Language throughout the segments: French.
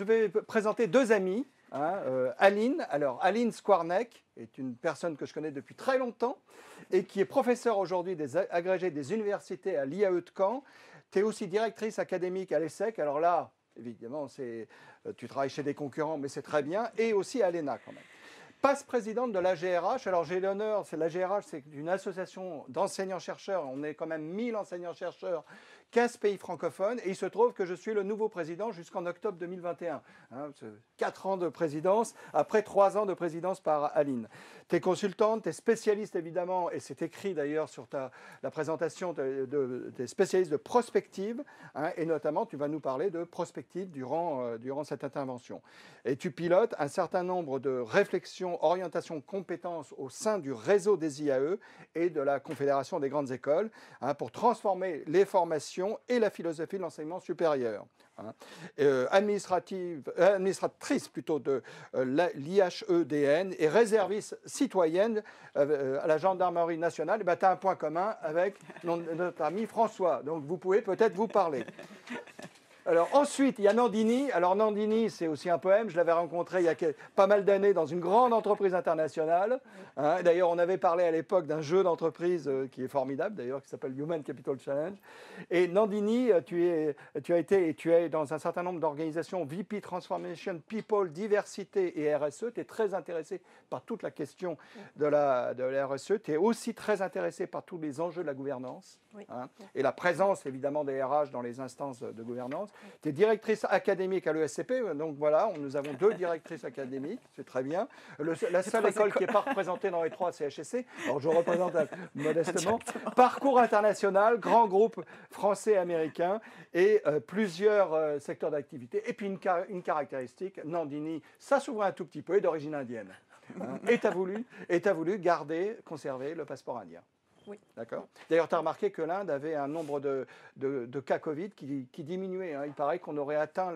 je vais présenter deux amis. Hein, euh, Aline, alors Aline Squarneck est une personne que je connais depuis très longtemps et qui est professeure aujourd'hui des agrégés des universités à l'IAE de Caen. Tu es aussi directrice académique à l'ESSEC. Alors là, évidemment, c'est, euh, tu travailles chez des concurrents, mais c'est très bien. Et aussi à l'ENA quand même. Passe présidente de l'AGRH. Alors j'ai l'honneur, c'est la l'AGRH, c'est une association d'enseignants-chercheurs. On est quand même 1000 enseignants-chercheurs 15 pays francophones, et il se trouve que je suis le nouveau président jusqu'en octobre 2021. Hein, 4 ans de présidence, après 3 ans de présidence par Aline. T'es es consultante, tu es spécialiste évidemment, et c'est écrit d'ailleurs sur ta, la présentation, de, des spécialistes de prospective, hein, et notamment tu vas nous parler de prospective durant, euh, durant cette intervention. Et tu pilotes un certain nombre de réflexions, orientations, compétences au sein du réseau des IAE et de la Confédération des grandes écoles hein, pour transformer les formations et la philosophie de l'enseignement supérieur. Hein. Euh, administrative, euh, administratrice plutôt de euh, l'IHEDN et réserviste citoyenne à la gendarmerie nationale, eh ben, tu as un point commun avec notre ami François. Donc vous pouvez peut-être vous parler. Alors ensuite, il y a Nandini. Alors Nandini, c'est aussi un poème. Je l'avais rencontré il y a pas mal d'années dans une grande entreprise internationale. Hein. d'ailleurs, on avait parlé à l'époque d'un jeu d'entreprise euh, qui est formidable, d'ailleurs, qui s'appelle Human Capital Challenge. Et Nandini, euh, euh, tu, as été et tu es dans un certain nombre d'organisations VP Transformation, People, Diversité et RSE. Tu es très intéressé par toute la question de la, de la RSE. Tu es aussi très intéressé par tous les enjeux de la gouvernance. Hein. et la présence évidemment des RH dans les instances de gouvernance. Tu es directrice académique à l'ESCP, donc voilà, nous avons deux directrices académiques, c'est très bien. la seule école qui n'est pas représentée dans les trois, CHSC. Alors je représente euh, modestement. Parcours international, grand groupe français américain et euh, plusieurs euh, secteurs d'activité. Et puis une, caractéristique, Nandini, ça s'ouvre un tout petit peu, est d'origine indienne. Hein. et tu as, as voulu garder, conserver le passeport indien. Oui. D'accord. D'ailleurs, tu as remarqué que l'Inde avait un nombre de, de, cas Covid qui, diminuait. Hein. Il paraît qu'on aurait atteint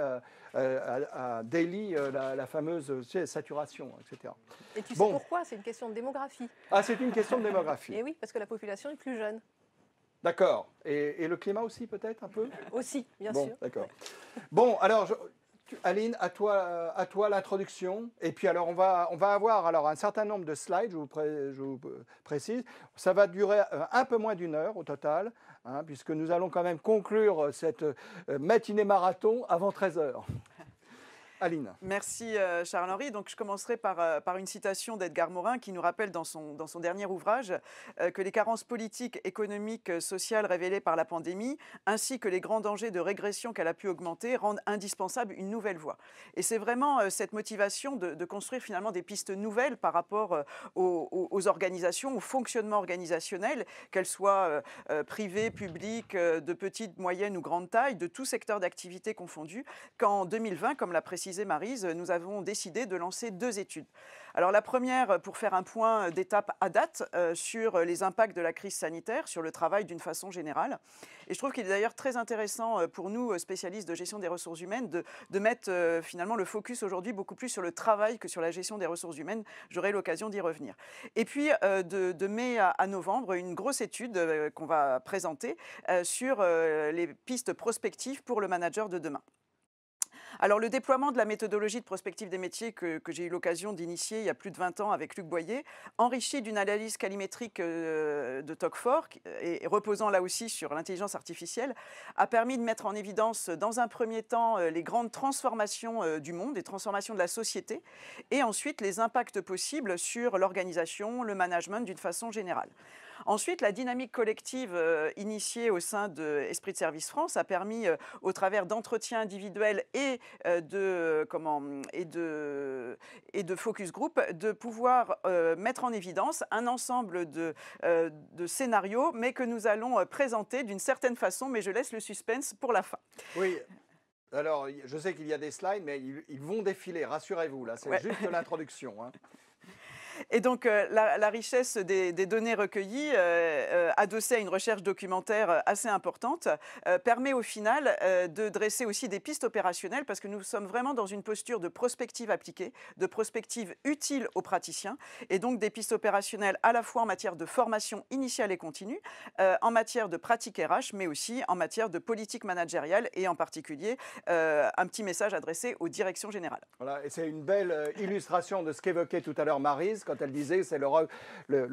euh, à, Delhi euh, la, fameuse saturation, etc. Et tu sais pourquoi C'est une question de démographie. Ah, c'est une question de démographie. Et oui, parce que la population est plus jeune. D'accord. Et, le climat aussi, peut-être, un peu Aussi, bien sûr. D'accord. Bon, alors, Aline, euh, à toi, l'introduction. Et puis alors, on va, avoir un certain nombre de slides, je vous, précise. Ça va durer euh, un peu moins d'une heure au total, hein, puisque nous allons quand même conclure euh, cette matinée marathon avant 13 h Aline. Merci euh, Charles-Henri. Donc je commencerai par, euh, par une citation d'Edgar Morin qui nous rappelle dans son, dans son dernier ouvrage euh, que les carences politiques, économiques, sociales révélées par la pandémie, ainsi que les grands dangers de régression qu'elle a pu augmenter, rendent indispensable une nouvelle voie. Et c'est vraiment cette motivation de, construire finalement des pistes nouvelles par rapport aux, aux, organisations, au fonctionnement organisationnel, qu'elles soient privées, publiques, de petite, moyenne ou grande taille, de tout secteur d'activité confondu, qu'en 2020, comme l'a précisé Marise, nous avons décidé de lancer deux études. Alors la première, pour faire un point d'étape à date euh, sur les impacts de la crise sanitaire, sur le travail d'une façon générale. Et je trouve qu'il est d'ailleurs très intéressant euh, pour nous, euh, spécialistes de gestion des ressources humaines, de, mettre finalement le focus aujourd'hui beaucoup plus sur le travail que sur la gestion des ressources humaines. J'aurai l'occasion d'y revenir. Et puis de, mai à, novembre, une grosse étude qu'on va présenter sur les pistes prospectives pour le manager de demain. Alors le déploiement de la méthodologie de prospective des métiers que, j'ai eu l'occasion d'initier il y a plus de 20 ans avec Luc Boyer, enrichi d'une analyse calimétrique euh, de Tocfort euh, et reposant là aussi sur l'intelligence artificielle, a permis de mettre en évidence dans un premier temps euh, les grandes transformations du monde, les transformations de la société, et ensuite les impacts possibles sur l'organisation, le management d'une façon générale. Ensuite, la dynamique collective euh, initiée au sein de Esprit de Service France a permis, euh, au travers d'entretiens individuels et euh, de comment et et de focus group, de pouvoir mettre en évidence un ensemble de scénarios, mais que nous allons présenter d'une certaine façon. Mais je laisse le suspense pour la fin. Oui. Alors, je sais qu'il y a des slides, mais ils, vont défiler, rassurez-vous, là, c'est juste l'introduction. Hein. Et donc, euh, la, richesse des, données recueillies, euh, euh, adossée à une recherche documentaire assez importante, permet au final de dresser aussi des pistes opérationnelles parce que nous sommes vraiment dans une posture de prospective appliquée, de prospective utile aux praticiens et donc des pistes opérationnelles à la fois en matière de formation initiale et continue, en matière de pratique RH, mais aussi en matière de politique managériale et en particulier un petit message adressé aux directions générales. Voilà, et c'est une belle illustration de ce qu'évoquait tout à l'heure Marise quand elle disait c'est le,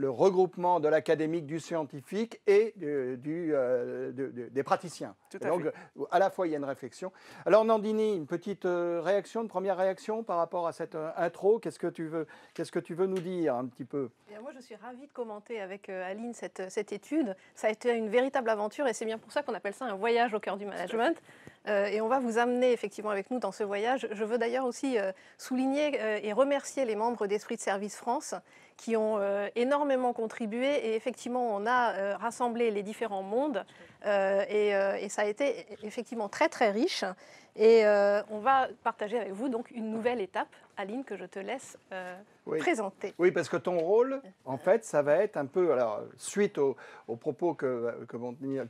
regroupement de l'académique, du scientifique et du, euh, des praticiens. donc, à la fois, il y a une réflexion. Alors, Nandini, une petite euh, réaction, une première réaction par rapport à cette euh, intro. Qu'est-ce que tu veux, qu'est-ce que tu veux nous dire un petit peu eh Moi, je suis ravie de commenter avec Aline cette, cette étude. Ça a été une véritable aventure et c'est bien pour ça qu'on appelle ça un voyage au cœur du management. Euh, et on va vous amener effectivement avec nous dans ce voyage. Je veux d'ailleurs aussi euh, souligner euh, et remercier les membres d'Esprit de Service France qui ont énormément contribué. Et effectivement, on a rassemblé les différents mondes et, ça a été effectivement très très riche. Et on va partager avec vous donc une nouvelle étape Aline, que je te laisse euh, présenter. Oui, parce que ton rôle, en fait, ça va être un peu, alors, suite aux au propos que, que,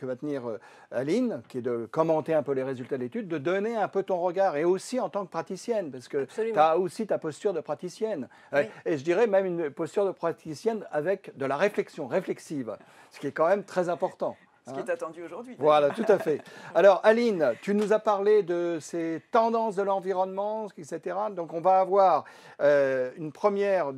va tenir euh, Aline, qui est de commenter un peu les résultats de l'étude, de donner un peu ton regard, et aussi en tant que praticienne, parce que tu as aussi ta posture de praticienne. Euh, et je dirais même une posture de praticienne avec de la réflexion, réflexive, ce qui est quand même très important. Ce qui est hein attendu aujourd'hui. Voilà, tout à fait. Alors, Aline, tu nous as parlé de ces tendances de l'environnement, etc. Donc, on va avoir euh, une première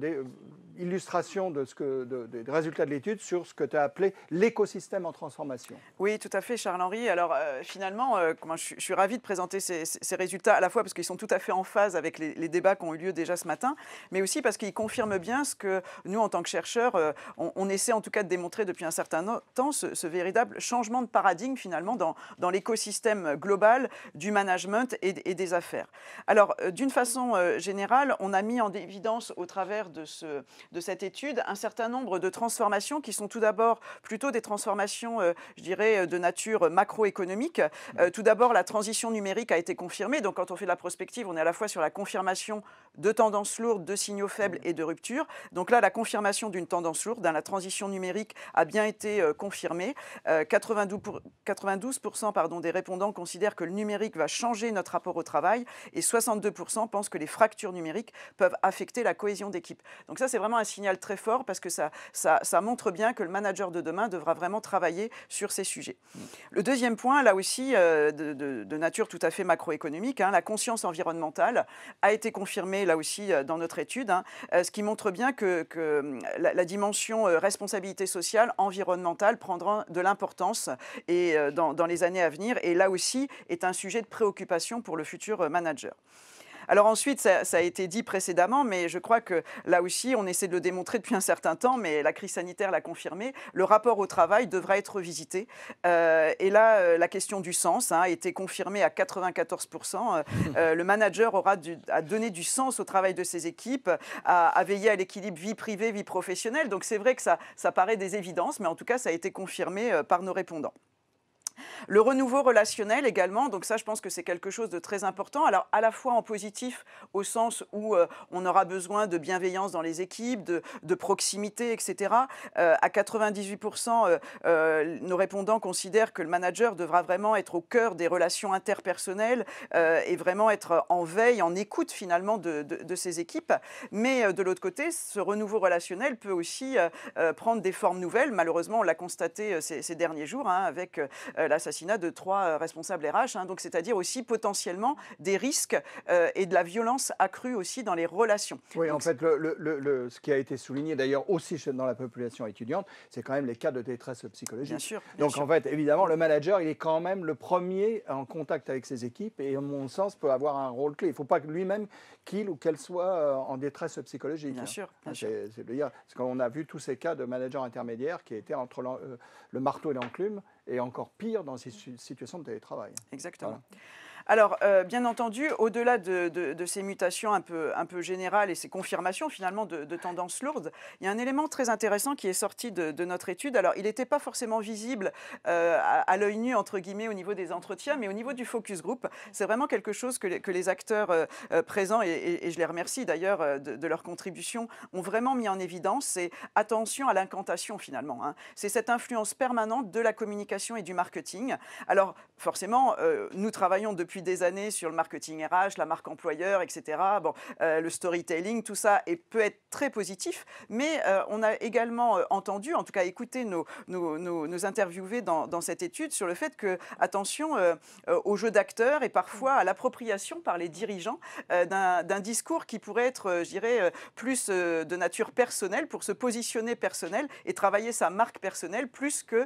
illustration de ce que, des résultats de l'étude sur ce que tu as appelé l'écosystème en transformation. Oui, tout à fait, Charles-Henri. Alors euh, finalement, euh, comment, je, suis ravi de présenter ces, résultats à la fois parce qu'ils sont tout à fait en phase avec les, débats qui ont eu lieu déjà ce matin, mais aussi parce qu'ils confirment bien ce que nous, en tant que chercheurs, euh, on, essaie en tout cas de démontrer depuis un certain temps, ce, véritable changement de paradigme finalement dans, dans l'écosystème global du management et des affaires. Alors d'une façon générale, on a mis en évidence au travers de ce de cette étude un certain nombre de transformations qui sont tout d'abord plutôt des transformations, euh, je dirais, euh, de nature macroéconomique. Euh, tout d'abord, la transition numérique a été confirmée. Donc, quand on fait de la prospective, on est à la fois sur la confirmation de tendances lourdes, de signaux faibles et de ruptures. Donc là, la confirmation d'une tendance lourde, dans hein, la transition numérique a bien été confirmée. 92, 92 pardon, des répondants considèrent que le numérique va changer notre rapport au travail et 62% pensent que les fractures numériques peuvent affecter la cohésion d'équipe. Donc ça, c'est vraiment un signal très fort parce que ça, montre bien que le manager de demain devra vraiment travailler sur ces sujets. Le deuxième point, là aussi, euh, de, nature tout à fait macroéconomique, hein, la conscience environnementale a été confirmée là aussi euh, dans notre étude, hein, euh, ce qui montre bien que, la, dimension responsabilité sociale, environnementale prendra de l'importance dans les années à venir et là aussi est un sujet de préoccupation pour le futur manager. Alors ensuite, ça, a été dit précédemment, mais je crois que là aussi, on essaie de le démontrer depuis un certain temps, mais la crise sanitaire l'a confirmé, le rapport au travail devra être visité. Euh, et là, euh, la question du sens hein, a été confirmée à 94%. Euh, le manager aura à donner du sens au travail de ses équipes, à, veiller à l'équilibre vie privée, vie professionnelle. Donc c'est vrai que ça paraît des évidences, mais en tout cas, ça a été confirmé par nos répondants. Le renouveau relationnel également, donc ça je pense que c'est quelque chose de très important. Alors à la fois en positif au sens où euh, on aura besoin de bienveillance dans les équipes, de, proximité, etc. Euh, à 98%, euh, nos répondants considèrent que le manager devra vraiment être au cœur des relations interpersonnelles et vraiment être en veille, en écoute finalement de, ses équipes. Mais de l'autre côté, ce renouveau relationnel peut aussi prendre des formes nouvelles. Malheureusement, on l'a constaté ces, derniers jours hein, avec la l'assassinat de trois euh, responsables RH, hein, donc c'est-à-dire aussi potentiellement des risques euh, et de la violence accrue aussi dans les relations. Oui, en fait, le, ce qui a été souligné d'ailleurs aussi dans la population étudiante, c'est quand même les cas de détresse psychologique. Bien sûr. donc en fait, évidemment, le manager, il est quand même le premier en contact avec ses équipes et, à mon sens, peut avoir un rôle clé. Il ne faut pas que lui-même, qu'il ou qu'elle soit euh, en détresse psychologique. Bien hein. sûr. Bien c'est, dire parce qu'on a vu tous ces cas de managers intermédiaires qui étaient entre le marteau et l'enclume et encore pire dans ces situations de télétravail. Exactement. Alors, euh, bien entendu, au-delà de, ces mutations un peu, un peu générales et ces confirmations finalement de, tendances lourdes, il y a un élément très intéressant qui est sorti de, notre étude. Alors, il n'était pas forcément visible euh, à, l'œil nu, entre guillemets, au niveau des entretiens, mais au niveau du focus group, c'est vraiment quelque chose que les, acteurs euh, présents, et, je les remercie d'ailleurs de, leur contribution, ont vraiment mis en évidence, c'est attention à l'incantation finalement. Hein. C'est cette influence permanente de la communication et du marketing. Alors, forcément, nous travaillons depuis des années sur le marketing RH, la marque employeur, etc. Bon, euh, le storytelling, tout ça et peut être très positif, mais euh, on a également euh, entendu, en tout cas écouté nos, nos, interviewés dans, cette étude sur le fait que, attention au jeu d'acteur et parfois à l'appropriation par les dirigeants d'un discours qui pourrait être, je dirais, plus de nature personnelle pour se positionner personnel et travailler sa marque personnelle plus que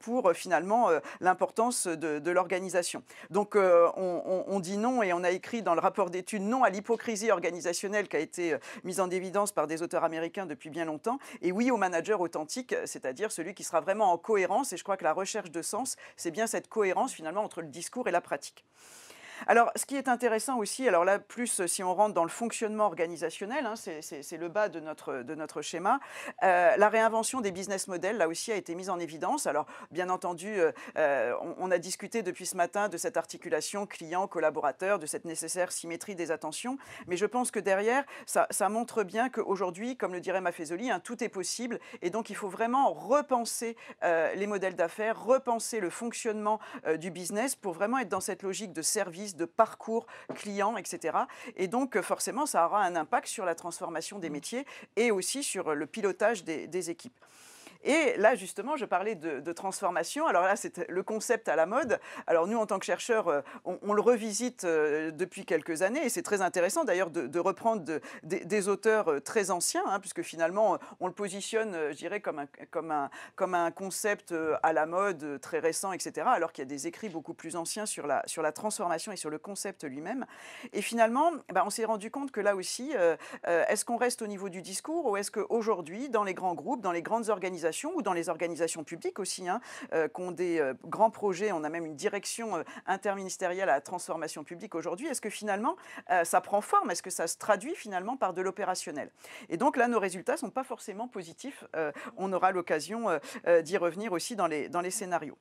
pour finalement l'importance de, de l'organisation. Donc on on, dit non et on a écrit dans le rapport d'étude non à l'hypocrisie organisationnelle qui a été euh, mise en évidence par des auteurs américains depuis bien longtemps et oui au manager authentique, euh, c'est-à-dire celui qui sera vraiment en cohérence et je crois que la recherche de sens, c'est bien cette cohérence finalement entre le discours et la pratique. Alors, ce qui est intéressant aussi, alors là, plus euh, si on rentre dans le fonctionnement organisationnel, hein, c'est le bas de notre, de notre schéma, euh, la réinvention des business models, là aussi, a été mise en évidence. Alors, bien entendu, euh, on, a discuté depuis ce matin de cette articulation client-collaborateur, de cette nécessaire symétrie des attentions, mais je pense que derrière, ça, montre bien qu'aujourd'hui, comme le dirait Mafézoli, hein, tout est possible, et donc il faut vraiment repenser les modèles d'affaires, repenser le fonctionnement du business pour vraiment être dans cette logique de service de parcours clients, etc. Et donc, euh, forcément, ça aura un impact sur la transformation des métiers et aussi sur le pilotage des équipes. Et là, justement, je parlais de, transformation. Alors là, c'est le concept à la mode. Alors nous, en tant que chercheurs, euh, on, le revisite euh, depuis quelques années et c'est très intéressant d'ailleurs de, reprendre des auteurs euh, très anciens, hein, puisque finalement, on le positionne, je dirais, comme un, comme un, comme un concept à la mode très récent, etc., alors qu'il y a des écrits beaucoup plus anciens sur la, sur la transformation et sur le concept lui-même. Et finalement, bah, on s'est rendu compte que là aussi, est-ce qu'on reste au niveau du discours ou est-ce qu'aujourd'hui, dans les grands groupes, dans les grandes organisations, ou dans les organisations publiques aussi, hein, euh, qui ont des euh, grands projets. On a même une direction euh, interministérielle à la transformation publique aujourd'hui. Est-ce que finalement, ça prend forme Est-ce que ça se traduit finalement par de l'opérationnel Et donc là, nos résultats ne sont pas forcément positifs. on aura l'occasion d'y revenir aussi dans les, dans les scénarios.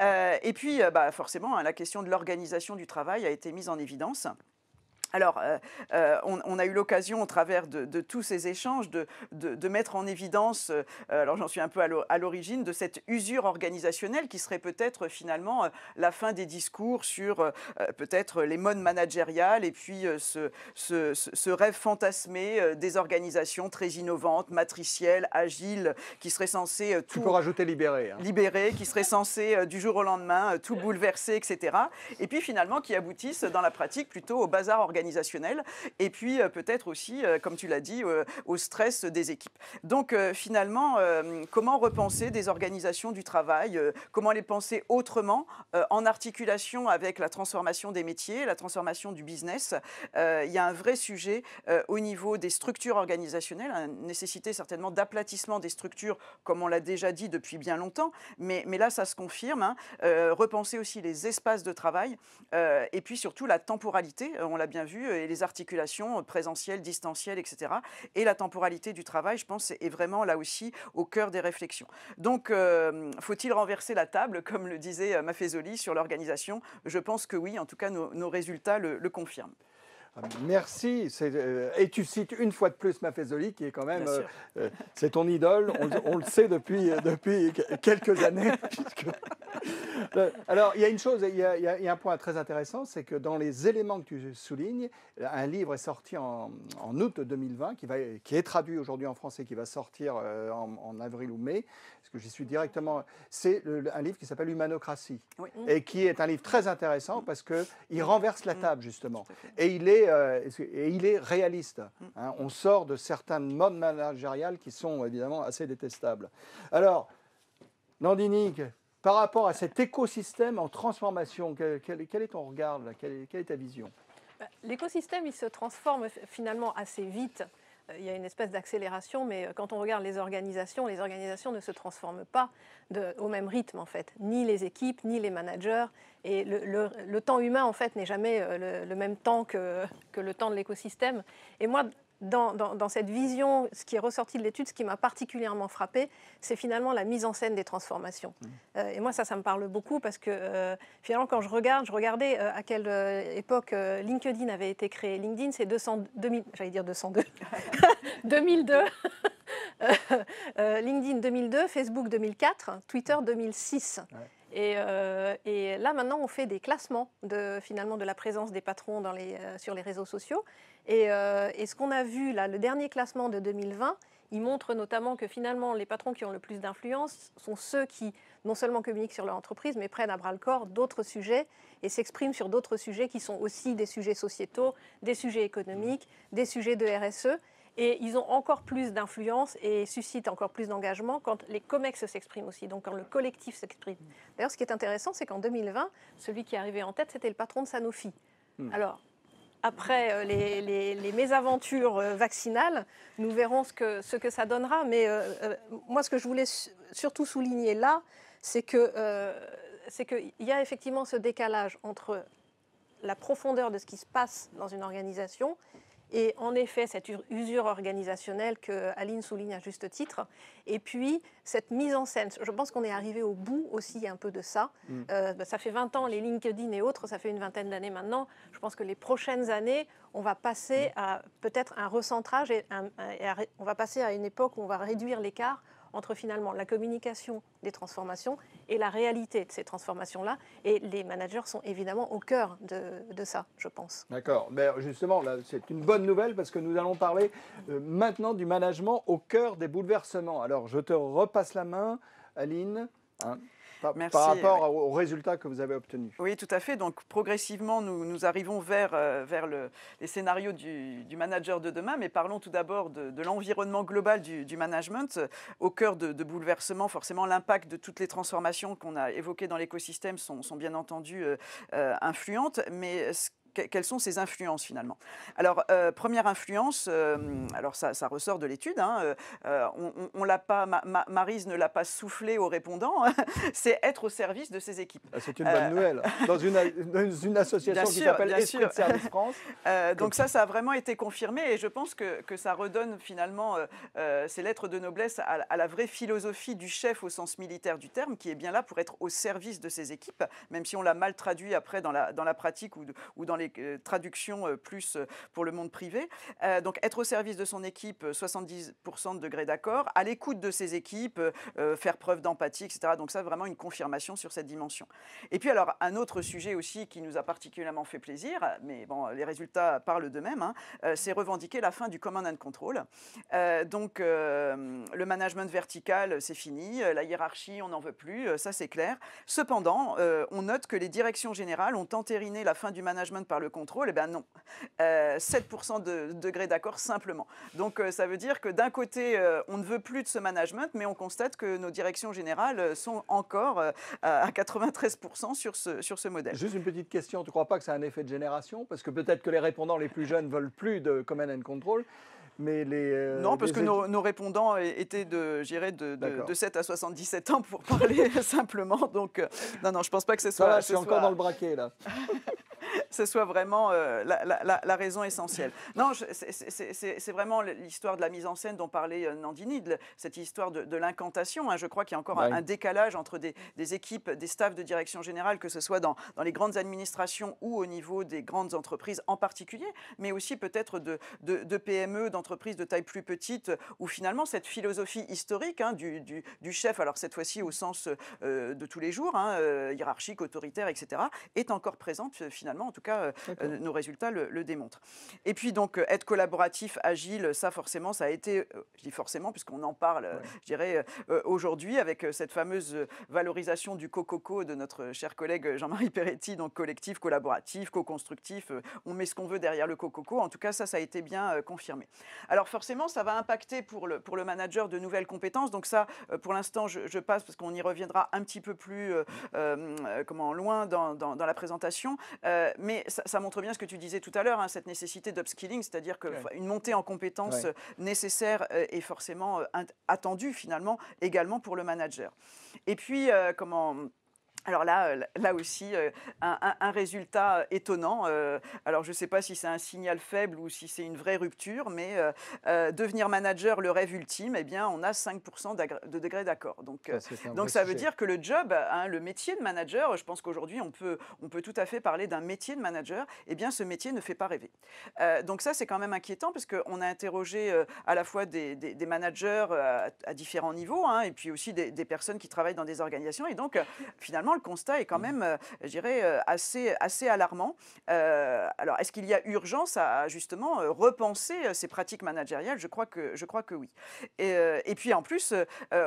et puis, bah, forcément, hein, la question de l'organisation du travail a été mise en évidence. Alors, euh, euh, on, a eu l'occasion, au travers de, tous ces échanges, de, de, mettre en évidence, euh, alors j'en suis un peu à l'origine, de cette usure organisationnelle qui serait peut-être finalement la fin des discours sur peut-être les modes managériales et puis ce, ce, rêve fantasmé des organisations très innovantes, matricielles, agiles, qui seraient censées tout... Tu peux rajouter libérées. Hein. qui seraient censées du jour au lendemain tout bouleverser, etc. Et puis finalement qui aboutissent dans la pratique plutôt au bazar organisationnel et puis euh, peut-être aussi, euh, comme tu l'as dit, euh, au stress des équipes. Donc finalement, comment repenser des organisations du travail Comment les penser autrement, en articulation avec la transformation des métiers, la transformation du business Il y a un vrai sujet au niveau des structures organisationnelles, une hein, nécessité certainement d'aplatissement des structures, comme on l'a déjà dit depuis bien longtemps, mais, mais là, ça se confirme. Hein. repenser aussi les espaces de travail, et puis surtout la temporalité, on l'a bien vu euh, et les articulations euh, présentielles, distancielles, etc. Et la temporalité du travail, je pense, est vraiment là aussi au cœur des réflexions. Donc, euh, faut-il renverser la table, comme le disait Maffezoli, sur l'organisation Je pense que oui, en tout cas, nos, résultats le confirment. Ah, merci. Euh, et tu cites une fois de plus Maffezoli, qui est quand même. Euh, euh, c'est ton idole. On, le sait depuis, depuis quelques années. Alors, il y a une chose, il y a, un point très intéressant c'est que dans les éléments que tu soulignes, un livre est sorti en, août 2020, qui, va, qui est traduit aujourd'hui en français, qui va sortir en, avril ou mai, parce que j'y suis directement. C'est un livre qui s'appelle Humanocratie, et qui est un livre très intéressant parce qu'il renverse la mm. table, justement. Et il est euh, et il est réaliste. Mm. Hein. On sort de certains modes managériales qui sont évidemment assez détestables. Alors, Nandini, par rapport à cet écosystème en transformation, quel, est ton regard, quelle est ta vision bah, L'écosystème, il se transforme finalement assez vite. Euh, il y a une espèce d'accélération, mais euh, quand on regarde les organisations, les organisations ne se transforment pas au même rythme, en fait, ni les équipes, ni les managers. Et le, temps humain, en fait, n'est jamais euh, le, même temps que, que, le temps de l'écosystème. Et moi, dans, cette vision, ce qui est ressorti de l'étude, ce qui m'a particulièrement frappé, c'est finalement la mise en scène des transformations. Mmh. Euh, et moi, ça, ça me parle beaucoup parce que euh, finalement, quand je regarde, je regardais euh, à quelle époque LinkedIn avait été créé. LinkedIn, c'est 200, 2000, j'allais dire 202, 2002. LinkedIn 2002, Facebook 2004, Twitter 2006. Et, et, là, maintenant, on fait des classements de, finalement, de la présence des patrons dans les, sur les réseaux sociaux. Euh, et, ce qu'on a vu, là, le dernier classement de 2020, il montre notamment que finalement, les patrons qui ont le plus d'influence sont ceux qui non seulement communiquent sur leur entreprise, mais prennent à bras le corps d'autres sujets et s'expriment sur d'autres sujets qui sont aussi des sujets sociétaux, des sujets économiques, des sujets de RSE. Et ils ont encore plus d'influence et suscitent encore plus d'engagement quand les COMEX s'expriment aussi, donc quand le collectif s'exprime. D'ailleurs, ce qui est intéressant, c'est qu'en 2020, celui qui est arrivé en tête, c'était le patron de Sanofi. Hmm. Alors, après euh, les, mésaventures euh, vaccinales, nous verrons ce que, ça donnera. Mais euh, moi, ce que je voulais surtout souligner là, c'est qu'il y a effectivement ce décalage entre la profondeur de ce qui se passe dans une organisation et en effet, cette usure organisationnelle que Aline souligne à juste titre, et puis cette mise en scène, je pense qu'on est arrivé au bout aussi un peu de ça. Mm. Euh, bah, ça fait 20 ans, les LinkedIn et autres, ça fait une vingtaine d'années maintenant. Je pense que les prochaines années, on va passer mm. à peut-être un recentrage et, on va passer à une époque où on va réduire l'écart entre finalement la communication des transformations et la réalité de ces transformations-là. Et les managers sont évidemment au cœur de, de ça, je pense. D'accord. Mais euh, justement, là, c'est une bonne nouvelle parce que nous allons parler euh, maintenant du management au cœur des bouleversements. Alors, je te repasse la main, Aline. Hein. Par, rapport aux résultats que vous avez obtenus. Oui, tout à fait. Donc progressivement, nous, nous arrivons vers, euh, vers le, les scénarios du, manager de demain, mais parlons tout d'abord de, l'environnement global du, management, au cœur de, de bouleversements. Forcément, l'impact de toutes les transformations qu'on a évoquées dans l'écosystème sont, bien entendu euh, euh, influentes, mais ce quelles sont ces influences finalement Alors, euh, première influence, euh, alors ça, ça, ressort de l'étude, hein, euh, on, on l'a pas, Marise ne l'a pas soufflé aux répondants, hein, c'est être au service de ses équipes. Ah, c'est une bonne nouvelle, dans une, association qui s'appelle Esprit de Service France. donc ça, ça a vraiment été confirmé et je pense que, que ça redonne finalement ces lettres de noblesse à, la vraie philosophie du chef au sens militaire du terme, qui est bien là pour être au service de ses équipes, même si on l'a mal traduit après dans la, dans la pratique ou, ou dans les euh, traductions euh, plus euh, pour le monde privé. donc être au service de son équipe, 70% de degré d'accord, à l'écoute de ses équipes, faire preuve d'empathie, etc. Donc ça, vraiment une confirmation sur cette dimension. Et puis alors, un autre sujet aussi qui nous a particulièrement fait plaisir, mais bon, les résultats parlent d'eux-mêmes, hein, c'est revendiquer la fin du command and control. donc le management vertical, c'est fini, la hiérarchie, on n'en veut plus, ça c'est clair. Cependant, on note que les directions générales ont entériné la fin du management par le contrôle Eh bien non, 7% euh, de degré d'accord simplement. Donc euh, ça veut dire que d'un côté, euh, on ne veut plus de ce management, mais on constate que nos directions générales sont encore à 93% sur ce, sur ce modèle. Juste une petite question, tu crois pas que c'est un effet de génération Parce que peut-être que les répondants les plus jeunes veulent plus de command and control. Mais les, non, parce que nos, répondants étaient de, de, de, de, 7 à 77 ans pour parler simplement. Donc, non, non, je pense pas que ce soit. Ça je suis encore dans le braquet là. ce soit vraiment euh, la, raison essentielle. Non, c'est vraiment l'histoire de la mise en scène dont parlait euh, Nandini, cette histoire de, l'incantation. Hein. Je crois qu'il y a encore un, décalage entre des, équipes, des staffs de direction générale, que ce soit dans, dans, les grandes administrations ou au niveau des grandes entreprises en particulier, mais aussi peut-être de, PME, e, d'entreprises de taille plus petite, où finalement cette philosophie historique hein, du, chef, alors cette fois-ci au sens euh, de tous les jours, hein, hiérarchique, autoritaire, etc., est encore présente finalement, tout cas, euh, euh, nos résultats le, le, démontrent. Et puis donc, euh, être collaboratif, agile, ça forcément, ça a été, je dis forcément, puisqu'on en parle, je dirais, aujourd'hui, avec cette fameuse valorisation du cococo de notre cher collègue Jean-Marie Peretti, donc collectif, collaboratif, co-constructif, on met ce qu'on veut derrière le cococo. En tout cas, ça, ça a été bien confirmé. Alors forcément, ça va impacter pour le, pour le manager de nouvelles compétences. Donc ça, pour l'instant, je, passe parce qu'on y reviendra un petit peu plus comment, loin dans, dans, la présentation. mais mais ça, montre bien ce que tu disais tout à l'heure, hein, cette nécessité d'upskilling, c'est-à-dire qu'une montée en compétences euh, nécessaire est euh, forcément euh, attendue finalement également pour le manager. Et puis, comment alors là, euh, là aussi, euh, un, résultat euh, étonnant. Alors je ne sais pas si c'est un signal faible ou si c'est une vraie rupture, mais devenir manager, le rêve ultime, eh bien, on a 5% de degré d'accord. Donc, ça, donc ça veut dire que le job, hein, le métier de manager, je pense qu'aujourd'hui on peut, on peut tout à fait parler d'un métier de manager. Eh bien, ce métier ne fait pas rêver. donc ça, c'est quand même inquiétant parce qu'on a interrogé à la fois des, managers à, différents niveaux hein, et puis aussi des, des personnes qui travaillent dans des organisations. Et donc, finalement le constat est quand mmh même, euh, je dirais, euh, assez, assez alarmant. Euh, alors, est-ce qu'il y a urgence à, justement repenser ces pratiques managériales je crois, que, je crois que oui. Et, puis, en plus,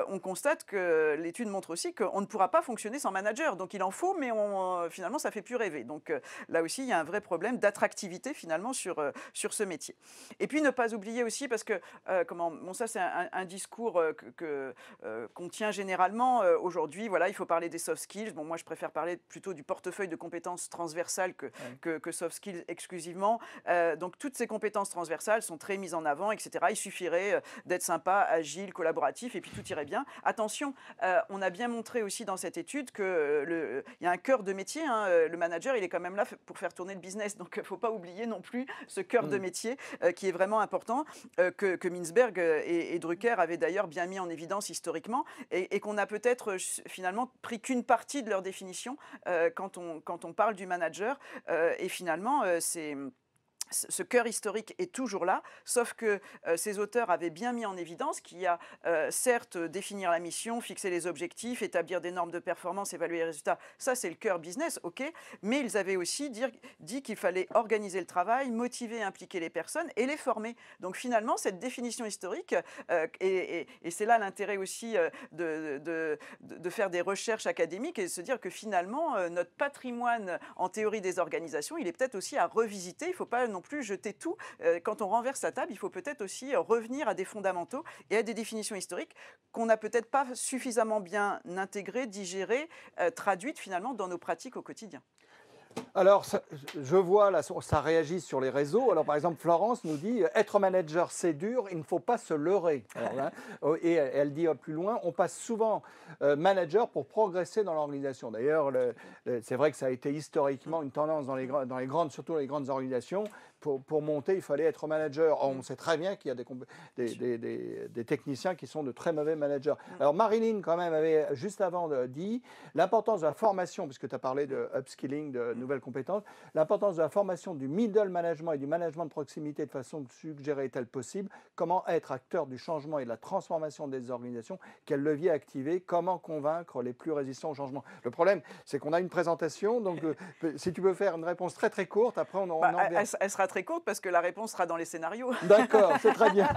on constate que l'étude montre aussi qu'on ne pourra pas fonctionner sans manager. Donc, il en faut, mais on, finalement, ça fait plus rêver. Donc, là aussi, il y a un vrai problème d'attractivité, finalement, sur, sur ce métier. Et puis, ne pas oublier aussi, parce que, comment, bon, ça, c'est un, discours qu'on que, tient généralement aujourd'hui. Voilà, il faut parler des soft skills, Bon, moi, je préfère parler plutôt du portefeuille de compétences transversales que, que, soft skills exclusivement. Euh, donc, toutes ces compétences transversales sont très mises en avant, etc. Il suffirait euh, d'être sympa, agile, collaboratif, et puis tout irait bien. Attention, euh, on a bien montré aussi dans cette étude qu'il y a un cœur de métier. Hein, le manager, il est quand même là pour faire tourner le business. Donc, il ne faut pas oublier non plus ce cœur de mm. métier qui est vraiment important, que, que Mintzberg et, Drucker avaient d'ailleurs bien mis en évidence historiquement, et, et qu'on a peut-être finalement pris qu'une partie de leur définition euh, quand, on, quand on parle du manager. Euh, et finalement, euh, c'est ce cœur historique est toujours là, sauf que euh, ces auteurs avaient bien mis en évidence qu'il y a euh, certes euh, définir la mission, fixer les objectifs, établir des normes de performance, évaluer les résultats, ça c'est le cœur business, ok, mais ils avaient aussi dit qu'il fallait organiser le travail, motiver, impliquer les personnes et les former. Donc finalement, cette définition historique, et, c'est là l'intérêt aussi de, de, faire des recherches académiques et de se dire que finalement, notre patrimoine en théorie des organisations, il est peut-être aussi à revisiter, il ne faut pas non plus jeter tout. Euh, quand on renverse la table, il faut peut-être aussi revenir à des fondamentaux et à des définitions historiques qu'on n'a peut-être pas suffisamment bien intégrées, digérées, euh, traduites finalement dans nos pratiques au quotidien. Alors, je vois, ça réagit sur les réseaux. Alors, par exemple, Florence nous dit euh, être manager, c'est dur, il ne faut pas se leurrer. Hein, oh, et elle dit euh, plus loin on passe souvent euh, manager pour progresser dans l'organisation. D'ailleurs, c'est vrai que ça a été historiquement une tendance dans les, dans grandes, surtout les grandes organisations pour, monter, il fallait être manager. on mm. sait très bien qu'il y a des, des, techniciens qui sont de très mauvais managers. Mm. Alors, Marilyn, quand même, avait juste avant dit l'importance de la formation, puisque tu as parlé de upskilling, de mm. nouvelles compétences, l'importance de la formation du middle management et du management de proximité de façon suggérée est-elle possible, comment être acteur du changement et de la transformation des organisations, quel levier activer, comment convaincre les plus résistants au changement. Le problème, c'est qu'on a une présentation, donc euh, si tu peux faire une réponse très très courte, après on en, bah, sera très très courte parce que la réponse sera dans les scénarios. D'accord, c'est très bien.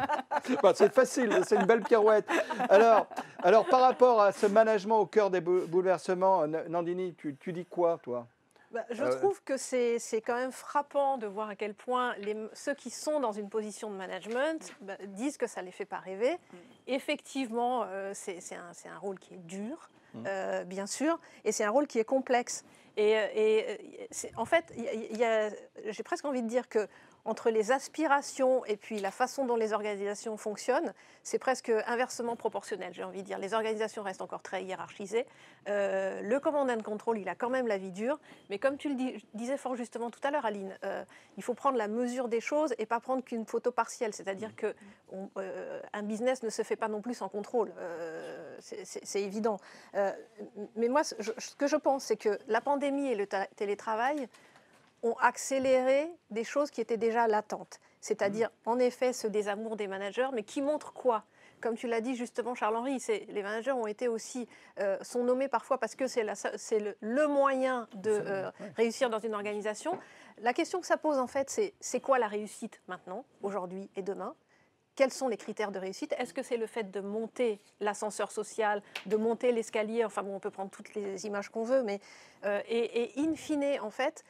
Bah, c'est facile, c'est une belle pirouette. Alors, alors, par rapport à ce management au cœur des bouleversements, Nandini, tu, tu dis quoi, toi bah, je euh, trouve que c'est quand même frappant de voir à quel point les, ceux qui sont dans une position de management bah, disent que ça ne les fait pas rêver. Mm. Effectivement, euh, c'est un, rôle qui est dur, mm. euh, bien sûr, et c'est un rôle qui est complexe. Et, euh, euh, en fait, j'ai presque envie de dire que entre les aspirations et puis la façon dont les organisations fonctionnent, c'est presque inversement proportionnel, j'ai envie de dire. Les organisations restent encore très hiérarchisées. Euh, le commandant de contrôle, il a quand même la vie dure. Mais comme tu le disais fort justement tout à l'heure, Aline, euh, il faut prendre la mesure des choses et pas prendre qu'une photo partielle. C'est-à-dire qu'un euh, business ne se fait pas non plus sans contrôle. c'est évident. mais moi, ce que je pense, c'est que la pandémie et le télétravail, ont accéléré des choses qui étaient déjà latentes. C'est-à-dire, mm. en effet, ce désamour des managers, mais qui montre quoi comme tu l'as dit justement, Charles-Henri, les managers ont été aussi, euh, sont nommés parfois parce que c'est le, moyen de euh, réussir dans une organisation. La question que ça pose en fait, c'est c'est quoi la réussite maintenant, aujourd'hui et demain quels sont les critères de réussite Est-ce que c'est le fait de monter l'ascenseur social, de monter l'escalier Enfin bon, on peut prendre toutes les images qu'on veut, mais euh, et, et, in fine, en fait,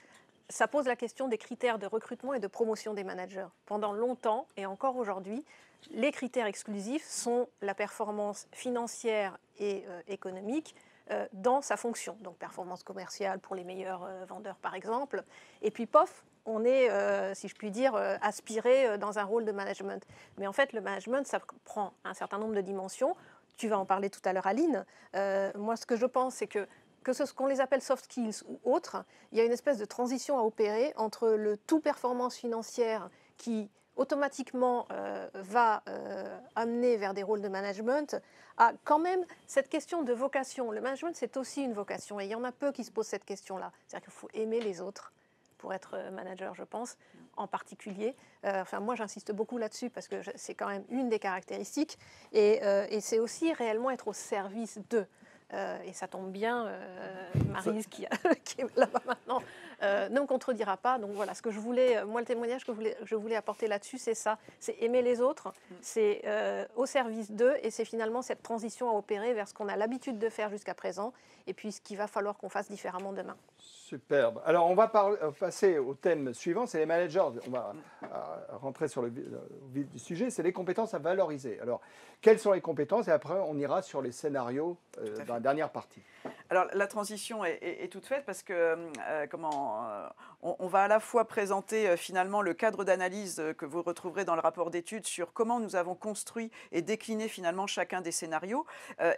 ça pose la question des critères de recrutement et de promotion des managers. Pendant longtemps et encore aujourd'hui, les critères exclusifs sont la performance financière et euh, économique euh, dans sa fonction. Donc performance commerciale pour les meilleurs euh, vendeurs par exemple. Et puis pof, on est, si je puis dire, aspiré dans un rôle de management. Mais en fait, le management, ça prend un certain nombre de dimensions. Tu vas en parler tout à l'heure, Aline. moi, ce que je pense, c'est que que ce qu'on les appelle soft skills ou autres, il y a une espèce de transition à opérer entre le tout performance financière qui automatiquement euh, va euh, amener vers des rôles de management, à quand même cette question de vocation. Le management, c'est aussi une vocation, et il y en a peu qui se posent cette question-là. C'est-à-dire qu'il faut aimer les autres pour être euh, manager, je pense, en particulier. enfin, moi, j'insiste beaucoup là-dessus parce que c'est quand même une des caractéristiques, et, et c'est aussi réellement être au service d'eux. Euh, et ça tombe bien, euh, Marise qui, est là-bas maintenant euh, ne me contredira pas. Donc voilà, ce que je voulais, euh, moi le témoignage que je voulais, je voulais apporter là-dessus, c'est ça, c'est aimer les autres, mm. c'est au service d'eux, et c'est finalement cette transition à opérer vers ce qu'on a l'habitude de faire jusqu'à présent, et puis ce qu'il va falloir qu'on fasse différemment demain. Superbe. Alors, on va euh, passer au thème suivant, c'est les managers. On va euh, rentrer sur le, euh, sujet, c'est les compétences à valoriser. Alors, quelles sont les compétences Et après, on ira sur les scénarios dans la dernière partie. Alors, la transition est, toute faite parce que, comment, on, va à la fois présenter finalement le cadre d'analyse que vous retrouverez dans le rapport d'étude sur comment nous avons construit et décliné finalement chacun des scénarios,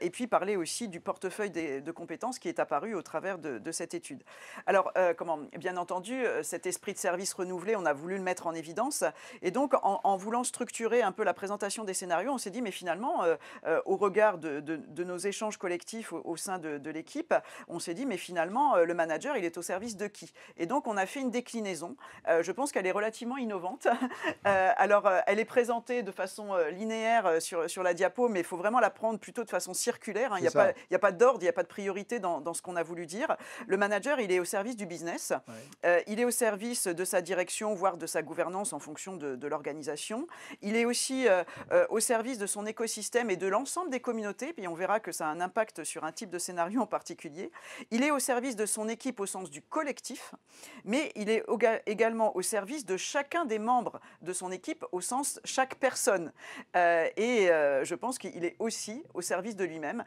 et puis parler aussi du portefeuille de compétences qui est apparu au travers de cette étude. Alors, euh, comment Bien entendu, euh, cet esprit de service renouvelé, on a voulu le mettre en évidence. Et donc, en, voulant structurer un peu la présentation des scénarios, on s'est dit, mais finalement, euh, au regard de, nos échanges collectifs au, sein de, l'équipe, on s'est dit, mais finalement, le manager, il est au service de qui Et donc, on a fait une déclinaison. je pense qu'elle est relativement innovante. alors, elle est présentée de façon linéaire sur, la diapo, mais il faut vraiment la prendre plutôt de façon circulaire. Hein. Il n'y a, pas d'ordre, il n'y a pas de priorité dans, dans ce qu'on a voulu dire. Le manager, il il est au service du business, euh, il est au service de sa direction, voire de sa gouvernance en fonction de, l'organisation. Il est aussi euh, euh, au service de son écosystème et de l'ensemble des communautés, puis on verra que ça a un impact sur un type de scénario en particulier. Il est au service de son équipe au sens du collectif, mais il est également au service de chacun des membres de son équipe au sens chaque personne. et je pense qu'il est aussi au service de lui-même.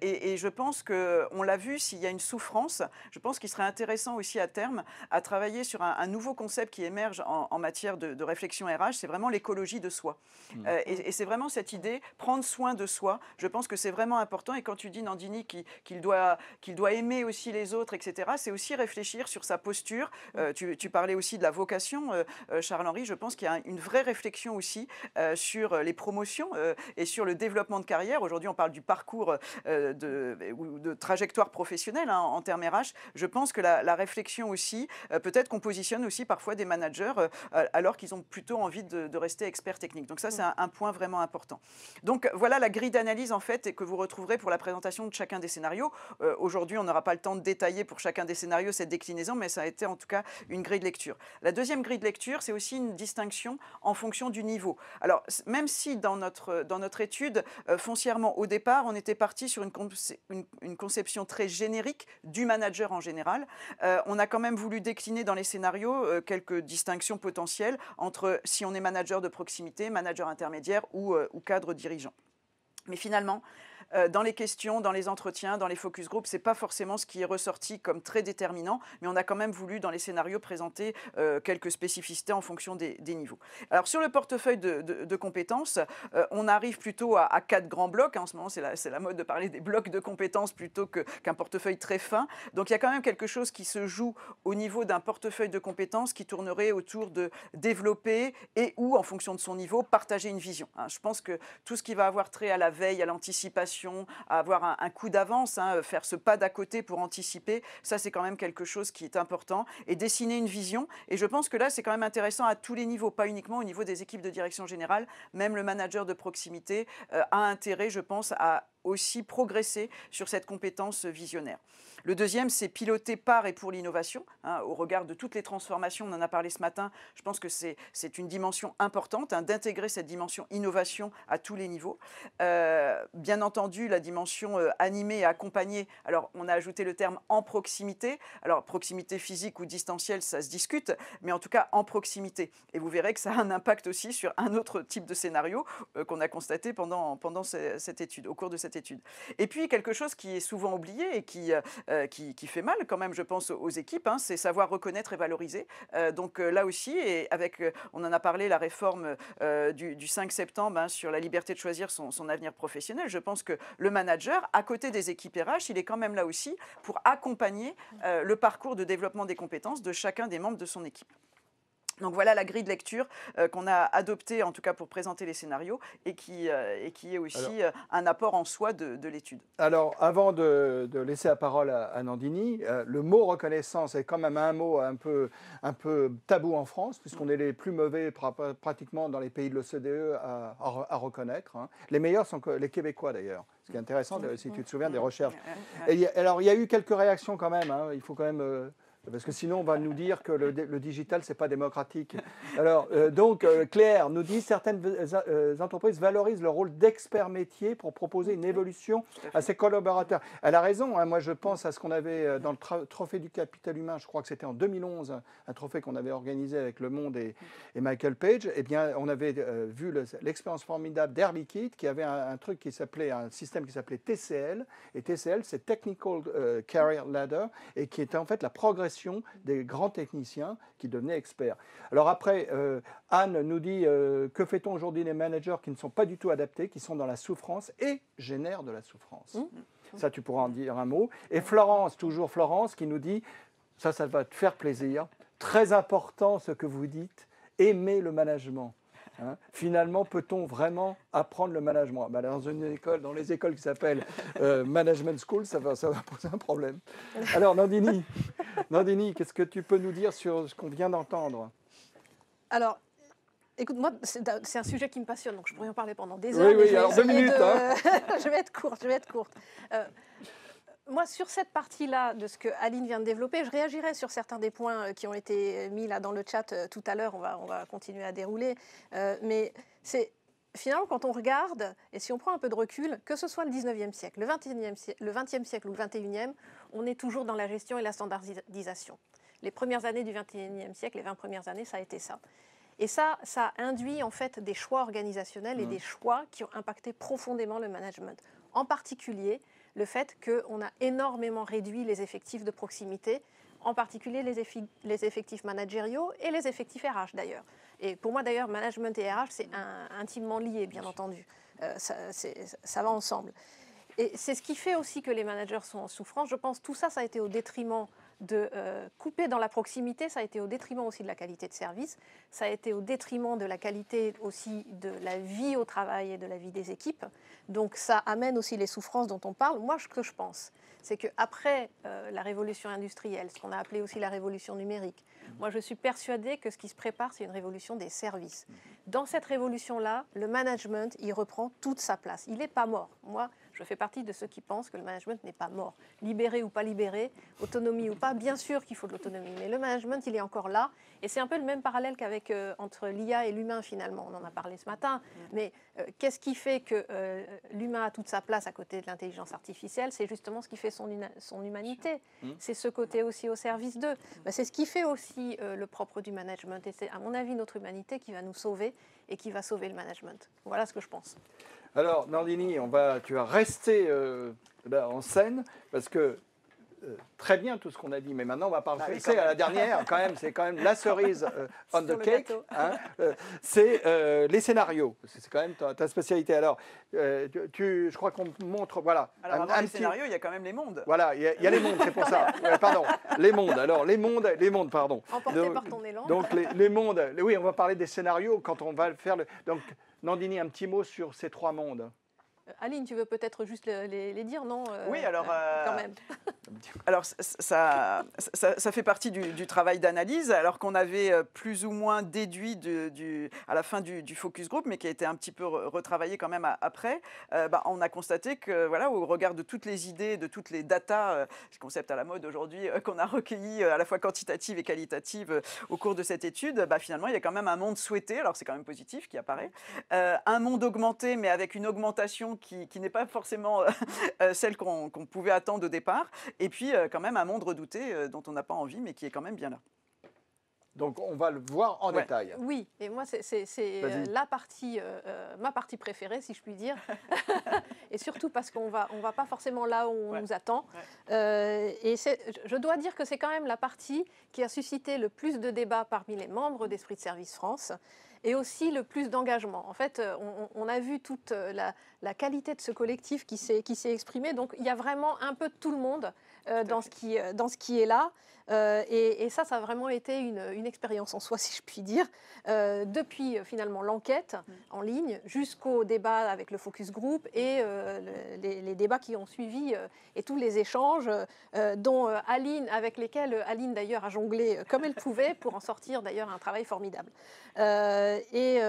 Et, et, je pense qu'on l'a vu, s'il y a une souffrance, je pense qu'il sera intéressant aussi à terme à travailler sur un, nouveau concept qui émerge en, matière de, réflexion RH, c'est vraiment l'écologie de soi. Mm. Euh, et, c'est vraiment cette idée, prendre soin de soi, je pense que c'est vraiment important. Et quand tu dis, Nandini, qu'il doit, qu'il doit aimer aussi les autres, etc., c'est aussi réfléchir sur sa posture. Euh, tu, parlais aussi de la vocation, euh, Charles-Henri, je pense qu'il y a une vraie réflexion aussi sur les promotions et sur le développement de carrière. Aujourd'hui, on parle du parcours de, de, trajectoire professionnelle hein, en termes RH. Je pense que la, réflexion aussi, euh, peut-être qu'on positionne aussi parfois des managers euh, euh, alors qu'ils ont plutôt envie de, rester experts techniques. Donc ça, c'est mm. un, point vraiment important. Donc voilà la grille d'analyse en fait et que vous retrouverez pour la présentation de chacun des scénarios. Aujourd'hui, on n'aura pas le temps de détailler pour chacun des scénarios cette déclinaison, mais ça a été en tout cas une grille de lecture. La deuxième grille de lecture, c'est aussi une distinction en fonction du niveau. Alors même si dans notre, dans notre étude, foncièrement au départ, on était parti sur une, une conception très générique du manager en général, euh, on a quand même voulu décliner dans les scénarios euh, quelques distinctions potentielles entre si on est manager de proximité, manager intermédiaire ou, euh, ou cadre dirigeant. Mais finalement, euh, dans les questions, dans les entretiens, dans les focus ce c'est pas forcément ce qui est ressorti comme très déterminant, mais on a quand même voulu dans les scénarios présenter euh, quelques spécificités en fonction des, niveaux. Alors sur le portefeuille de, compétences, euh, on arrive plutôt à, quatre grands blocs. Hein. En ce moment, c'est la, mode de parler des blocs de compétences plutôt qu'un portefeuille très fin. Donc il y a quand même quelque chose qui se joue au niveau d'un portefeuille de compétences qui tournerait autour de développer et ou, en fonction de son niveau, partager une vision. Hein. je pense que tout ce qui va avoir trait à la veille, à l'anticipation, avoir un, coup d'avance, hein, euh, faire ce pas d'à côté pour anticiper, ça c'est quand même quelque chose qui est important, et dessiner une vision. Et je pense que là, c'est quand même intéressant à tous les niveaux, pas uniquement au niveau des équipes de direction générale, même le manager de proximité euh, a intérêt, je pense, à aussi progresser sur cette compétence visionnaire. Le deuxième, c'est piloter par et pour l'innovation. Hein, au regard de toutes les transformations, on en a parlé ce matin, je pense que c'est une dimension importante hein, d'intégrer cette dimension innovation à tous les niveaux. Euh, bien entendu, la dimension euh, animée et accompagnée. Alors, on a ajouté le terme en proximité. Alors, proximité physique ou distancielle, ça se discute, mais en tout cas en proximité. Et vous verrez que ça a un impact aussi sur un autre type de scénario euh, qu'on a constaté pendant, pendant cette étude, au cours de cette et puis quelque chose qui est souvent oublié et qui, euh, euh, fait mal quand même, je pense, aux équipes, hein, c'est savoir reconnaître et valoriser. Euh, donc là aussi, et avec, on en a parlé, la réforme du, 5 septembre hein, sur la liberté de choisir son, son, avenir professionnel, je pense que le manager, à côté des équipes RH, il est quand même là aussi pour accompagner le parcours de développement des compétences de chacun des membres de son équipe. Donc voilà la grille de lecture euh, qu'on a adoptée, en tout cas pour présenter les scénarios, et qui, euh, et qui est aussi euh, un apport en soi de, l'étude. Alors, avant de, laisser la parole à, Nandini, le mot reconnaissance est quand même un mot un peu, un peu tabou en France, puisqu'on mm. est les plus mauvais pratiquement dans les pays de l'OCDE à, à, reconnaître. Hein. Les meilleurs sont les Québécois d'ailleurs. Ce qui est intéressant, mm. si tu mm. te souviens des recherches. Et, alors, il y a eu quelques réactions quand même, hein. il faut quand même parce que sinon, on va nous dire que le, digital, ce n'est pas démocratique. Alors, euh, donc, euh, Claire nous dit certaines euh, entreprises valorisent le rôle d'expert métier pour proposer une évolution à ses collaborateurs. Elle a raison. Hein. moi, je pense à ce qu'on avait dans le trophée du capital humain, je crois que c'était en 2011, un trophée qu'on avait organisé avec Le Monde et, Michael Page. Eh bien, on avait vu l'expérience formidable d'Air Liquide qui avait un, un truc qui s'appelait, un système qui s'appelait TCL. Et TCL, c'est Technical Career Ladder, et qui était en fait la progression des grands techniciens qui devenaient experts. Alors après, euh, Anne nous dit euh, que fait-on aujourd'hui des managers qui ne sont pas du tout adaptés, qui sont dans la souffrance et génèrent de la souffrance mmh. Ça, tu pourras en dire un mot. Et Florence, toujours Florence, qui nous dit, ça, ça va te faire plaisir, très important ce que vous dites, Aimez le management. Hein. Finalement, peut-on vraiment apprendre le management bah, Dans une école, dans les écoles qui s'appellent euh, Management School, ça va, ça va poser un problème. Alors, Nandini, Nandini qu'est-ce que tu peux nous dire sur ce qu'on vient d'entendre Alors, Écoute, moi, c'est un sujet qui me passionne, donc je pourrais en parler pendant des heures. Oui, oui, alors deux minutes. Hein. Euh, je vais être courte, je vais être courte. Euh, moi, sur cette partie-là de ce que Aline vient de développer, je réagirai sur certains des points euh, qui ont été mis là dans le chat euh, tout à l'heure. On va, on va continuer à dérouler. Euh, mais c'est finalement, quand on regarde, et si on prend un peu de recul, que ce soit le 19e siècle, le le 20e siècle ou le 21e, on est toujours dans la gestion et la standardisation. Les premières années du 21e siècle, les 20 premières années, ça a été ça. Et ça, ça induit en fait des choix organisationnels et mmh. des choix qui ont impacté profondément le management. En particulier, le fait qu'on a énormément réduit les effectifs de proximité, en particulier les, effectifs managériaux et les effectifs RH d'ailleurs. Et pour moi d'ailleurs, management et RH, c'est intimement lié, bien entendu. Euh, ça, ça, va ensemble. Et c'est ce qui fait aussi que les managers sont en souffrance. Je pense tout ça, ça a été au détriment de euh, couper dans la proximité, ça a été au détriment aussi de la qualité de service, ça a été au détriment de la qualité aussi de la vie au travail et de la vie des équipes. Donc ça amène aussi les souffrances dont on parle. Moi, ce que je pense, c'est qu'après euh, la révolution industrielle, ce qu'on a appelé aussi la révolution numérique, moi je suis persuadée que ce qui se prépare, c'est une révolution des services. Dans cette révolution-là, le management, il reprend toute sa place. Il n'est pas mort. Moi, je fais partie de ceux qui pensent que le management n'est pas mort. Libéré ou pas libéré, autonomie ou pas, bien sûr qu'il faut de l'autonomie, mais le management, il est encore là. Et c'est un peu le même parallèle qu'avec euh, entre l'IA et l'humain, finalement. On en a parlé ce matin. Mais euh, qu'est-ce qui fait que euh, l'humain a toute sa place à côté de l'intelligence artificielle C'est justement ce qui fait son, humanité. Hmm. C'est ce côté aussi au service d'eux. Hmm. Bah, c'est ce qui fait aussi le propre du management. Et c'est, à mon avis, notre humanité qui va nous sauver et qui va sauver le management. Voilà ce que je pense. Alors, Nandini, on va, tu vas rester euh, là, ben, en scène parce que euh, très bien tout ce qu'on a dit, mais maintenant on va parler bah, à la dernière, quand même, c'est quand même la cerise euh, on the cake. Hein, c'est les scénarios, c'est quand même ta, spécialité. Alors, tu, je crois qu'on montre, voilà. Alors, un, les scénarios, il y a quand même les mondes. Voilà, il y, a les mondes, c'est pour ça. pardon, les mondes. Alors, les mondes, les mondes, pardon. donc, ton Donc, les, mondes, oui, on va parler des scénarios quand on va faire le. Donc, Nandini, un petit mot sur ces trois mondes. Euh, Aline, tu veux peut-être juste les, dire, non euh, Oui, alors. Euh, alors, ça, ça, fait partie du, travail d'analyse, alors qu'on avait plus ou moins déduit du, à la fin du, focus group, mais qui a été un petit peu retravaillé quand même après. Bah, on a constaté que, voilà, au regard de toutes les idées, de toutes les datas, ce concept à la mode aujourd'hui, qu'on a recueilli à la fois quantitative et qualitative au cours de cette étude, bah, finalement, il y a quand même un monde souhaité, alors c'est quand même positif qui apparaît, un monde augmenté, mais avec une augmentation qui, n'est pas forcément euh, euh, celle qu'on pouvait attendre au départ, et puis euh, quand même un monde redouté dont on n'a pas envie, mais qui est quand même bien là. Donc on va le voir en détail. Oui, et moi c'est la partie, ma partie préférée si je puis dire, et surtout parce qu'on va on va pas forcément là où on nous attend. et je dois dire que c'est quand même la partie qui a suscité le plus de débats parmi les membres d'Esprit de Service France et aussi le plus d'engagement. En fait, euh, on, a vu toute euh, la, qualité de ce collectif qui s'est exprimé. Donc, il y a vraiment un peu de tout le monde euh, dans ce qui est là. Euh, et, ça, ça a vraiment été une, expérience en soi, si je puis dire, euh, depuis euh, finalement l'enquête mm. en ligne jusqu'au débat avec le focus group et les, débats qui ont suivi et tous les échanges dont Aline, avec lesquels Aline d'ailleurs a jonglé comme elle pouvait pour en sortir d'ailleurs un travail formidable. et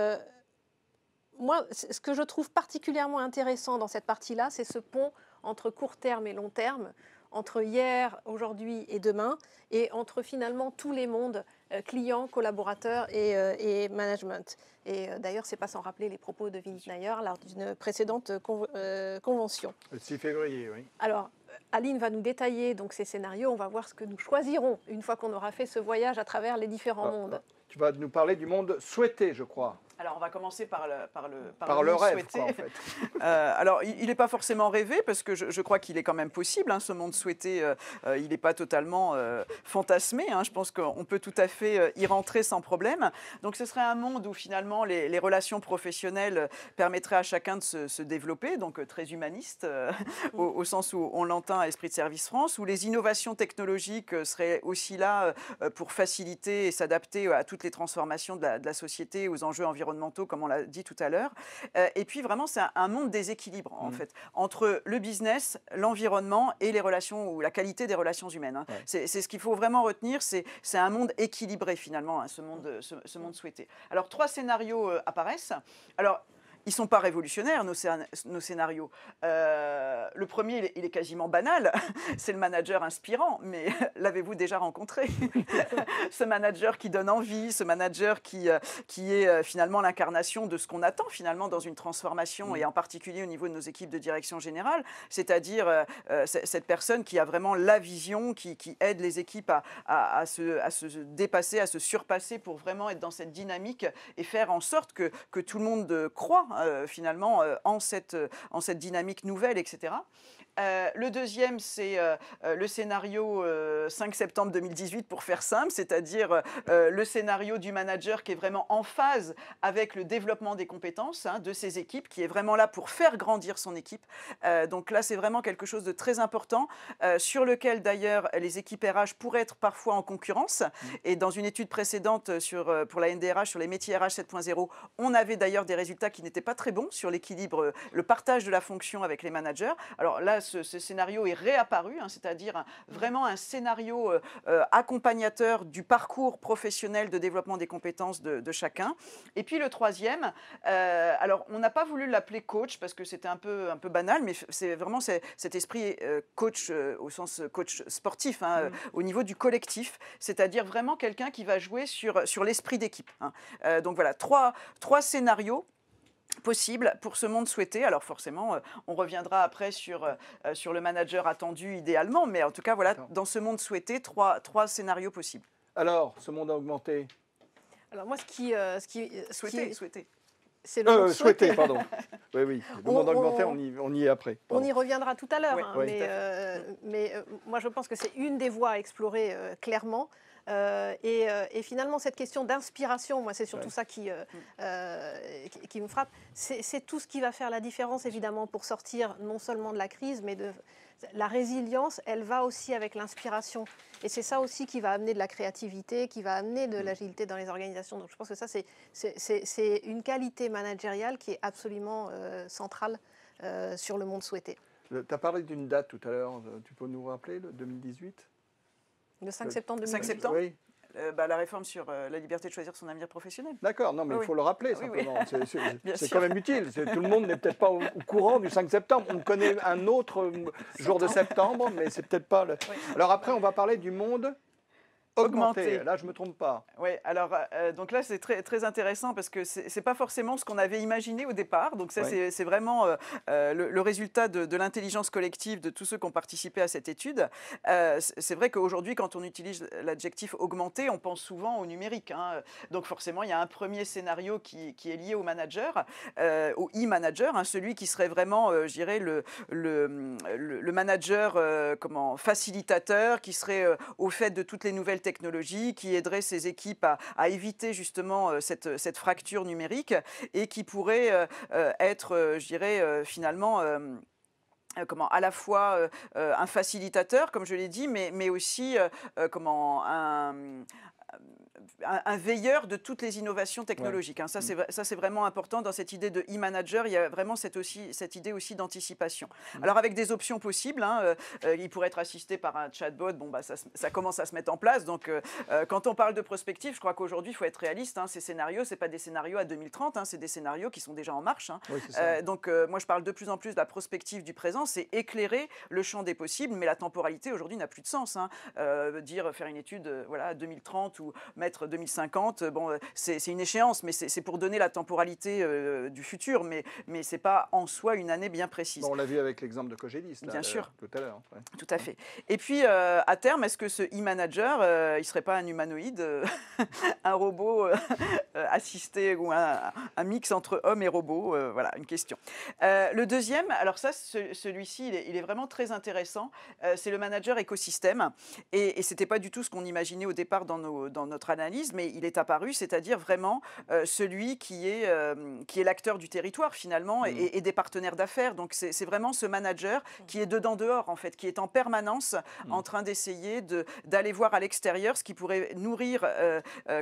moi, ce que je trouve particulièrement intéressant dans cette partie-là, c'est ce pont entre court terme et long terme, entre hier, aujourd'hui et demain, et entre finalement tous les mondes, euh, clients, collaborateurs et, euh, management. Et euh, d'ailleurs, c'est pas sans rappeler les propos de Vinnie lors d'une précédente convention. Le 6 février, oui. Alors, Aline va nous détailler donc ces scénarios. On va voir ce que nous choisirons une fois qu'on aura fait ce voyage à travers les différents ah, mondes. Ah, tu vas nous parler du monde souhaité, je crois. Alors, on va commencer par le, par le, rêve. Euh, alors, il n'est pas forcément rêvé, parce que je, crois qu'il est quand même possible, hein, ce monde souhaité, euh, euh, il n'est pas totalement fantasmé. Hein. je pense qu'on peut tout à fait y rentrer sans problème. Donc, ce serait un monde où finalement les, relations professionnelles permettraient à chacun de se, développer, donc très humaniste, mm. au, sens où on l'entend à Esprit de Service France, où les innovations technologiques seraient aussi là pour faciliter et s'adapter à toutes les transformations de la, de la société, aux enjeux environnementaux comme on l'a dit tout à l'heure. Euh, et puis vraiment, c'est un, monde déséquilibre, en mmh. fait, entre le business, l'environnement et les relations, ou la qualité des relations humaines. Hein. C'est ce qu'il faut vraiment retenir, c'est un monde équilibré, finalement, hein, ce, monde, ce, monde souhaité. Alors, trois scénarios euh, apparaissent. Alors, ils sont pas révolutionnaires, nos, scénarios. Euh, le premier, il est, quasiment banal, c'est le manager inspirant, mais l'avez-vous déjà rencontré Ce manager qui donne envie, ce manager qui, euh, qui est euh, finalement l'incarnation de ce qu'on attend finalement dans une transformation, mm. et en particulier au niveau de nos équipes de direction générale, c'est-à-dire cette personne qui a vraiment la vision, qui, aide les équipes à, à, se, à se dépasser, à se surpasser pour vraiment être dans cette dynamique et faire en sorte que, que tout le monde croit euh, finalement euh, en cette, euh, en cette dynamique nouvelle, etc. Euh, le deuxième, c'est euh, euh, le scénario 5 septembre 2018, pour faire simple, c'est-à-dire le scénario du manager qui est vraiment en phase avec le développement des compétences hein, de ses équipes, qui est vraiment là pour faire grandir son équipe. donc là, c'est vraiment quelque chose de très important, sur lequel d'ailleurs les équipes RH pourraient être parfois en concurrence. Mmh. Et dans une étude précédente sur, pour la NDRH sur les métiers RH 7.0, on avait d'ailleurs des résultats qui n'étaient pas très bons sur l'équilibre, le partage de la fonction avec les managers. Alors là, ce, scénario est réapparu, hein, c'est-à-dire mm. vraiment un scénario euh, euh, accompagnateur du parcours professionnel de développement des compétences de, chacun. Et puis le troisième, euh, alors on n'a pas voulu l'appeler coach parce que c'était un peu, un peu banal, mais c'est vraiment cet esprit coach au sens coach sportif, hein, mm. au niveau du collectif, c'est-à-dire vraiment quelqu'un qui va jouer sur, sur l'esprit d'équipe. Hein. donc voilà, trois, trois scénarios possible pour ce monde souhaité. Alors forcément, euh, on reviendra après sur, euh, euh, sur le manager attendu idéalement, mais en tout cas, voilà, dans ce monde souhaité, trois, trois scénarios possibles. Alors, ce monde augmenté Alors moi, ce qui... ce qui souhaité, souhaité. C'est le souhaité. souhaité. pardon. Oui, oui. Le monde augmenté, on, y, on y, est après. On y reviendra tout à l'heure. Hein, mais, mais moi, je pense que c'est une des voies à explorer clairement. Euh, euh, et, finalement, cette question d'inspiration, moi, c'est surtout ça euh, mm. qui, qui, me frappe. C'est tout ce qui va faire la différence, évidemment, pour sortir non seulement de la crise, mais de la résilience, elle va aussi avec l'inspiration. Et c'est ça aussi qui va amener de la créativité, qui va amener de mm. l'agilité dans les organisations. Donc je pense que ça, c'est une qualité managériale qui est absolument centrale sur le monde souhaité. Tu as parlé d'une date tout à l'heure, tu peux nous rappeler, le 2018 le 5 septembre 2018. 5 septembre oui. Euh, bah, la réforme sur euh, la liberté de choisir son avenir professionnel. D'accord, non, mais il faut le rappeler C'est quand même utile. Tout le monde n'est peut-être pas au, au, courant du 5 septembre. On connaît un autre euh, jour de septembre, mais c'est peut-être pas le. Alors après, on va parler du monde augmenter. Là, je me trompe pas. Oui, alors euh, euh, donc là, c'est très, très intéressant parce que c'est n'est pas forcément ce qu'on avait imaginé au départ. Donc ça, c'est vraiment euh, le, résultat de, l'intelligence collective de tous ceux qui ont participé à cette étude. c'est vrai qu'aujourd'hui, quand on utilise l'adjectif augmenter, on pense souvent au numérique. Hein. Donc forcément, il y a un premier scénario qui, est lié au manager, au e-manager, hein, celui qui serait vraiment, je dirais, le, le, manager comment, facilitateur, qui serait au fait de toutes les nouvelles technologies qui aiderait ces équipes à, éviter justement euh, cette, euh, cette, fracture numérique et qui pourrait euh, être, je dirais, finalement euh, comment, à la fois euh, euh, un facilitateur, comme je l'ai dit, mais, mais aussi comment, un, un, veilleur de toutes les innovations technologiques. Hein, mm. ça, c'est vraiment important dans cette idée de e-manager. Il y a vraiment cette, aussi, cette idée aussi d'anticipation. Mm. Alors, avec des options possibles, hein, il pourrait être assisté par un chatbot. Bon, bah, ça, commence à se mettre en place. Donc, quand on parle de prospective, je crois qu'aujourd'hui, il faut être réaliste. Hein. ces scénarios, ce pas des scénarios à 2030, hein. c'est des scénarios qui sont déjà en marche. donc, moi, je parle de plus en plus de la prospective du présent c'est éclairer le champ des possibles, mais la temporalité aujourd'hui n'a plus de sens. Hein. Euh, dire faire une étude euh, voilà, 2030 ou mettre 2050, euh, bon, c'est une échéance, mais c'est pour donner la temporalité du futur, mais, mais ce n'est pas en soi une année bien précise. on l'a vu avec l'exemple de Cogélis, bien sûr. tout à l'heure. Tout à fait. Et puis, à terme, est-ce que ce e-manager, il ne serait pas un humanoïde, un robot assisté ou un, mix entre homme et robot Voilà, une question. le deuxième, alors ça, ce celui-ci, il, est vraiment très intéressant. Euh, c'est le manager écosystème. Et, et ce n'était pas du tout ce qu'on imaginait au départ dans, nos, dans, notre analyse, mais il est apparu, c'est-à-dire vraiment euh, celui qui est, euh, est l'acteur du territoire finalement et, mm. des partenaires d'affaires. Donc c'est vraiment ce manager qui est dedans-dehors, en fait, qui est en permanence mm. en train d'essayer d'aller voir à l'extérieur ce qui pourrait nourrir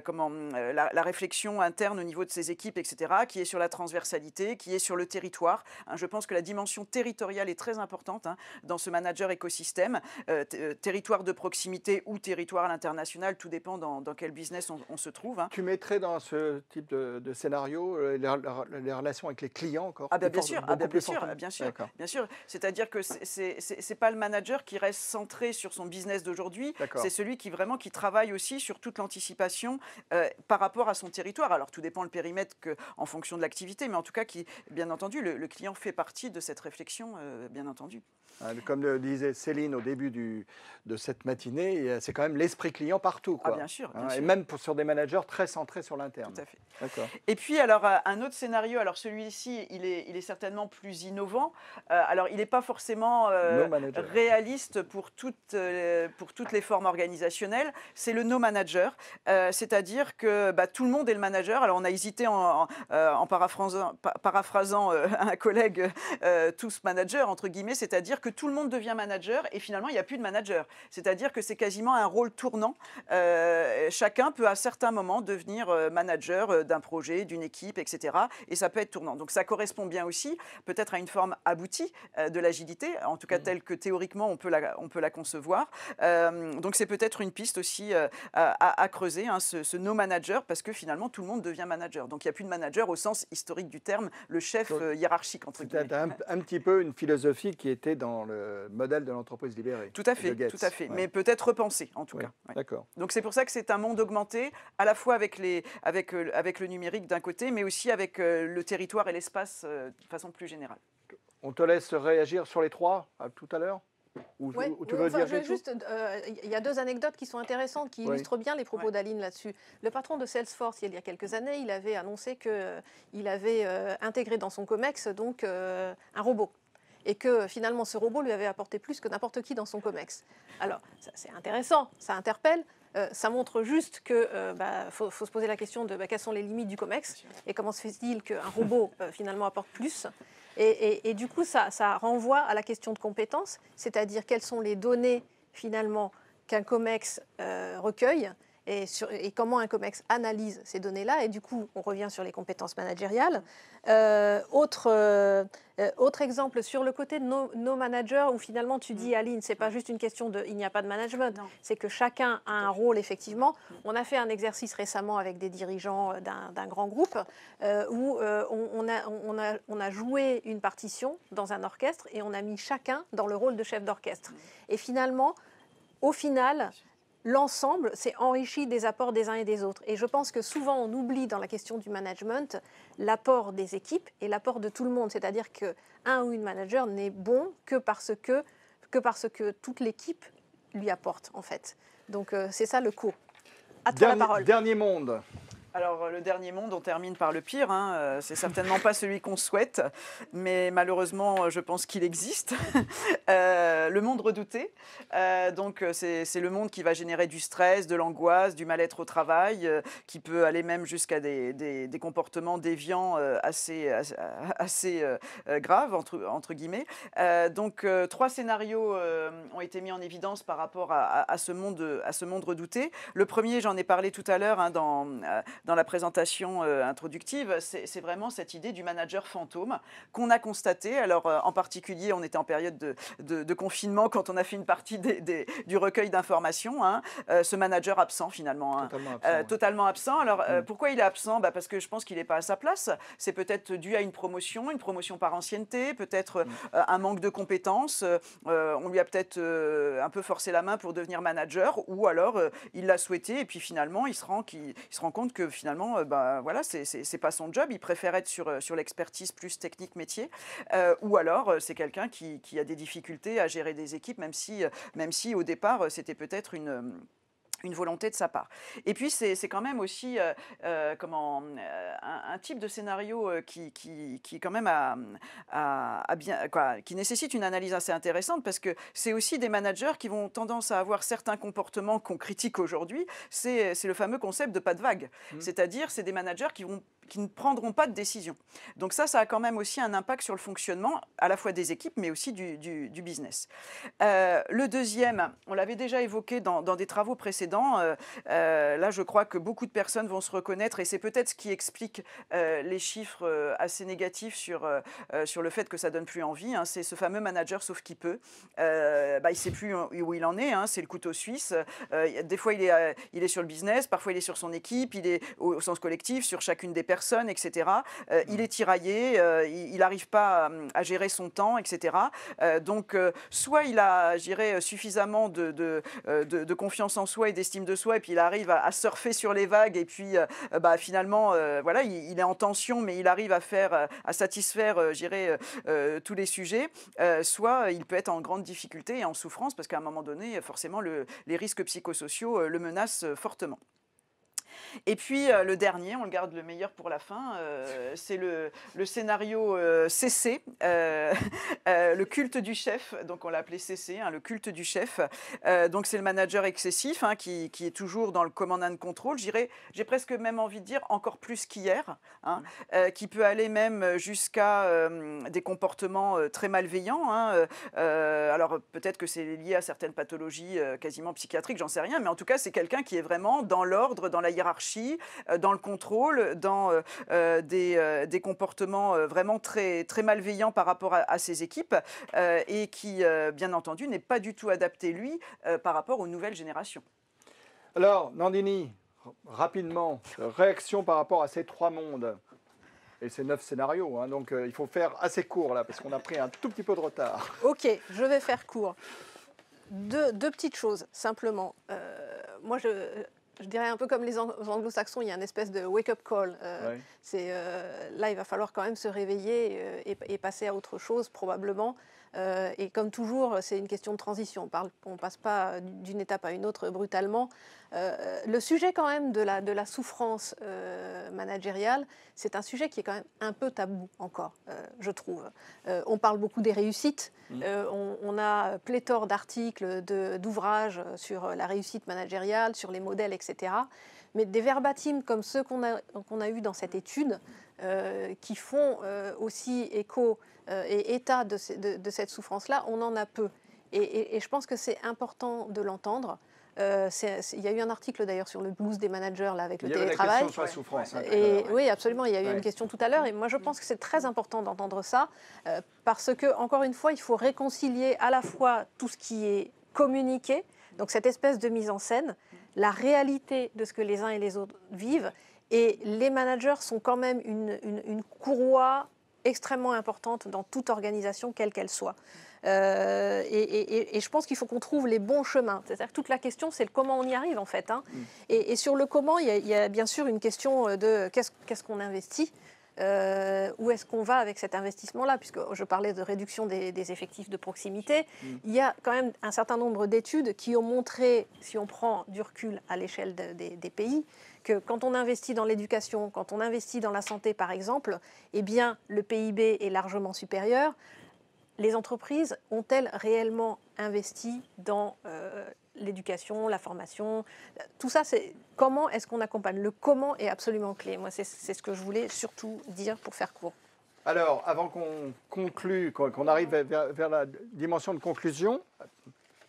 comment, la, réflexion interne au niveau de ses équipes, etc., qui est sur la transversalité, qui est sur le territoire. Hein, je pense que la dimension territoriale est très importante hein, dans ce manager écosystème, euh, euh, territoire de proximité ou territoire à l'international, tout dépend dans, quel business on, se trouve. Hein. Tu mettrais dans ce type de, scénario euh, les, relations avec les clients encore ah, ben ah ben bien, sûr, bien, sûr, bien sûr, C'est-à-dire que c'est pas le manager qui reste centré sur son business d'aujourd'hui, c'est celui qui vraiment qui travaille aussi sur toute l'anticipation par rapport à son territoire. Alors tout dépend le périmètre que, en fonction de l'activité, mais en tout cas qui, bien entendu, le, client fait partie de cette réflexion. Euh, bien entendu. Hein, comme le disait Céline au début du, de cette matinée, euh, c'est quand même l'esprit client partout. Ah, bien sûr. Hein, et même pour, sur des managers très centrés sur l'interne. Tout à fait. Et puis, alors, euh, un autre scénario, alors celui-ci, il est, il est certainement plus innovant. alors, il n'est pas forcément réaliste pour toutes, pour toutes les formes organisationnelles. C'est le no manager. C'est-à-dire que bah, tout le monde est le manager. Alors, on a hésité en, paraphrasant, paraphrasant un collègue, tous managers, guillemets, c'est-à-dire que tout le monde devient manager et finalement, il n'y a plus de manager. C'est-à-dire que c'est quasiment un rôle tournant. Euh, chacun peut à certains moments devenir euh, manager euh, d'un projet, d'une équipe, etc. Et ça peut être tournant. Donc ça correspond bien aussi peut-être à une forme aboutie de l'agilité, en tout cas mm. telle que théoriquement on peut la, on peut la concevoir. donc c'est peut-être une piste aussi à, creuser, hein, ce, ce, no manager, parce que finalement tout le monde devient manager. Donc il n'y a plus de manager au sens historique du terme, le chef hiérarchique entre guillemets. un petit peu une philosophie qui était dans le modèle de l'entreprise libérée. Tout à fait, tout à fait. Mais peut-être repensée, en tout cas. D'accord. Donc c'est pour ça que c'est un monde augmenté, à la fois avec, les, avec, euh, avec le numérique d'un côté, mais aussi avec euh, le territoire et l'espace euh, de façon plus générale. On te laisse réagir sur les trois tout à l'heure juste, il y a deux anecdotes qui sont intéressantes, qui illustrent bien les propos d'Aline là-dessus. Le patron de Salesforce, il y a quelques années, il avait annoncé qu'il avait intégré dans son COMEX donc un robot et que finalement ce robot lui avait apporté plus que n'importe qui dans son COMEX. Alors, c'est intéressant, ça interpelle. Euh, ça montre juste que euh, bah, faut, se poser la question de bah, quelles sont les limites du COMEX et comment se fait-il qu'un robot euh, finalement apporte plus. Et, du coup, ça, ça, renvoie à la question de compétence, c'est-à-dire quelles sont les données finalement qu'un COMEX recueille et, et, comment un COMEX analyse ces données-là. Et du coup, on revient sur les compétences managériales. Euh, autre, euh, euh, autre exemple, sur le côté de nos, managers, où finalement tu dis, mm. Aline, c'est pas juste une question de il n'y a pas de management, c'est que chacun a un rôle, effectivement. Mm. On a fait un exercice récemment avec des dirigeants d'un grand groupe, où on, a, on, a, on a joué une partition dans un orchestre et on a mis chacun dans le rôle de chef d'orchestre. Mm. Et finalement, au final, l'ensemble s'est enrichi des apports des uns et des autres. Et je pense que souvent on oublie dans la question du management l'apport des équipes et l'apport de tout le monde. C'est-à-dire qu'un ou une manager n'est bon que parce que, que parce que toute l'équipe lui apporte en fait. Donc euh, c'est ça le coup. À toi Dernier monde. Alors le dernier monde, on termine par le pire. Hein. Euh, c'est certainement pas celui qu'on souhaite, mais malheureusement, euh, je pense qu'il existe. Euh, le monde redouté. donc c'est le monde qui va générer du stress, de l'angoisse, du mal-être au travail, qui peut aller même jusqu'à des, comportements déviants assez, assez graves entre, entre guillemets. donc trois scénarios ont été mis en évidence par rapport à, ce monde à ce monde redouté. Le premier, j'en ai parlé tout à l'heure hein, dans dans la présentation euh, introductive, c'est vraiment cette idée du manager fantôme qu'on a constaté. Alors, euh, en particulier, on était en période de, confinement quand on a fait une partie du recueil d'informations. Hein. Euh, ce manager absent, finalement. Hein. totalement, absent, Alors, mm. pourquoi il est absent bah, Parce que je pense qu'il n'est pas à sa place. C'est peut-être dû à une promotion, une promotion par ancienneté, peut-être mm. un manque de compétences. on lui a peut-être un peu forcé la main pour devenir manager, ou alors il l'a souhaité, et puis finalement, il se rend, qu'il il se rend compte que finalement, euh, bah, voilà, c'est pas son job. Il préfère être sur, euh, sur l'expertise plus technique métier. Euh, ou alors, c'est quelqu'un qui, qui, a des difficultés à gérer des équipes, même si, même si au départ, c'était peut-être une une volonté de sa part. Et puis c'est quand même aussi euh, euh, euh, un, type de scénario qui, quand même a, bien, qui nécessite une analyse assez intéressante parce que c'est aussi des managers qui vont tendance à avoir certains comportements qu'on critique aujourd'hui. C'est le fameux concept de pas de vague. Mmh. C'est-à-dire c'est des managers qui vont qui ne prendront pas de décision. Donc ça, ça a quand même aussi un impact sur le fonctionnement à la fois des équipes, mais aussi du, business. Euh, le deuxième, on l'avait déjà évoqué dans, des travaux précédents, euh, euh, là je crois que beaucoup de personnes vont se reconnaître, et c'est peut-être ce qui explique les chiffres assez négatifs sur, sur le fait que ça donne plus envie, hein. c'est ce fameux manager sauf qui peut. Bah, il ne sait plus où il en est, hein. c'est le couteau suisse. des fois il est, il est sur le business, parfois il est sur son équipe, il est au, au sens collectif, sur chacune des personnes etc. Euh, il mm. est tiraillé, euh, il n'arrive pas euh, à, gérer son temps, etc. donc, soit il a, suffisamment de, confiance en soi et d'estime de soi, et puis il arrive à, surfer sur les vagues, et puis bah, finalement, voilà, il, est en tension, mais il arrive à faire, à satisfaire, tous les sujets. soit il peut être en grande difficulté et en souffrance, parce qu'à un moment donné, forcément, les risques psychosociaux le menacent fortement. Et puis euh, le dernier, on le garde le meilleur pour la fin, euh, c'est le, scénario CC, euh, le culte du chef. Donc on l'a appelé CC, hein, le culte du chef. donc c'est le manager excessif hein, qui, est toujours dans le command and control. j'ai presque même envie de dire encore plus qu'hier, hein, mm. qui peut aller même jusqu'à des comportements très malveillants. alors peut-être que c'est lié à certaines pathologies quasiment psychiatriques, j'en sais rien, mais en tout cas c'est quelqu'un qui est vraiment dans l'ordre, dans la hiérarchie euh, dans le contrôle, dans euh, euh, des, des, comportements vraiment très, très malveillants par rapport à, ses équipes, et qui, bien entendu, n'est pas du tout adapté, lui, par rapport aux nouvelles générations. Alors, Nandini, rapidement, réaction par rapport à ces trois mondes. Et ces neuf scénarios, hein. donc il faut faire assez court là, parce qu'on a pris un tout petit peu de retard. Ok, je vais faire court. Deux, deux petites choses, simplement. moi, je, je dirais un peu comme les anglo-saxons, il y a une espèce de wake-up call. Euh, euh, là, il va falloir quand même se réveiller euh, et, et, passer à autre chose probablement euh, et comme toujours, c'est une question de transition. On ne passe pas euh, d'une étape à une autre brutalement. Euh, le sujet quand même de la, souffrance managériale, c'est un sujet qui est quand même un peu tabou encore, je trouve. on parle beaucoup des réussites. Mmh. On, a pléthore d'articles, d'ouvrages sur la réussite managériale, sur les modèles, etc. Mais des verbatimes comme ceux qu'on a, qu'on a eus dans cette étude, euh, qui font euh, aussi écho euh, et état de, cette souffrance-là, on en a peu. Et, je pense que c'est important de l'entendre. il y a eu un article d'ailleurs sur le blues des managers là, avec le télétravail. Il y a eu la question sur la souffrance. Hein, et, Oui, absolument. Il y a eu une question tout à l'heure. Et moi, je pense que c'est très important d'entendre ça parce que, encore une fois, il faut réconcilier à la fois tout ce qui est communiqué, donc cette espèce de mise en scène, la réalité de ce que les uns et les autres vivent et les managers sont quand même une, courroie extrêmement importante dans toute organisation, quelle qu'elle soit. Euh, et, je pense qu'il faut qu'on trouve les bons chemins. C'est-à-dire que toute la question, c'est comment on y arrive, en fait. Hein. Mm. Et, sur le comment, il y, a, bien sûr une question euh, de qu'est-ce qu'on investit euh, où est-ce qu'on va avec cet investissement-là Puisque je parlais de réduction des, effectifs de proximité, mm. il y a quand même un certain nombre d'études qui ont montré, si on prend du recul à l'échelle des pays, quand on investit dans l'éducation, quand on investit dans la santé par exemple, eh bien le PIB est largement supérieur. Les entreprises ont-elles réellement investi dans euh, l'éducation, la formation Tout ça, c'est comment est-ce qu'on accompagne Le comment est absolument clé. Moi, c'est ce que je voulais surtout dire pour faire court. Alors, avant qu'on conclue, qu'on arrive vers la dimension de conclusion,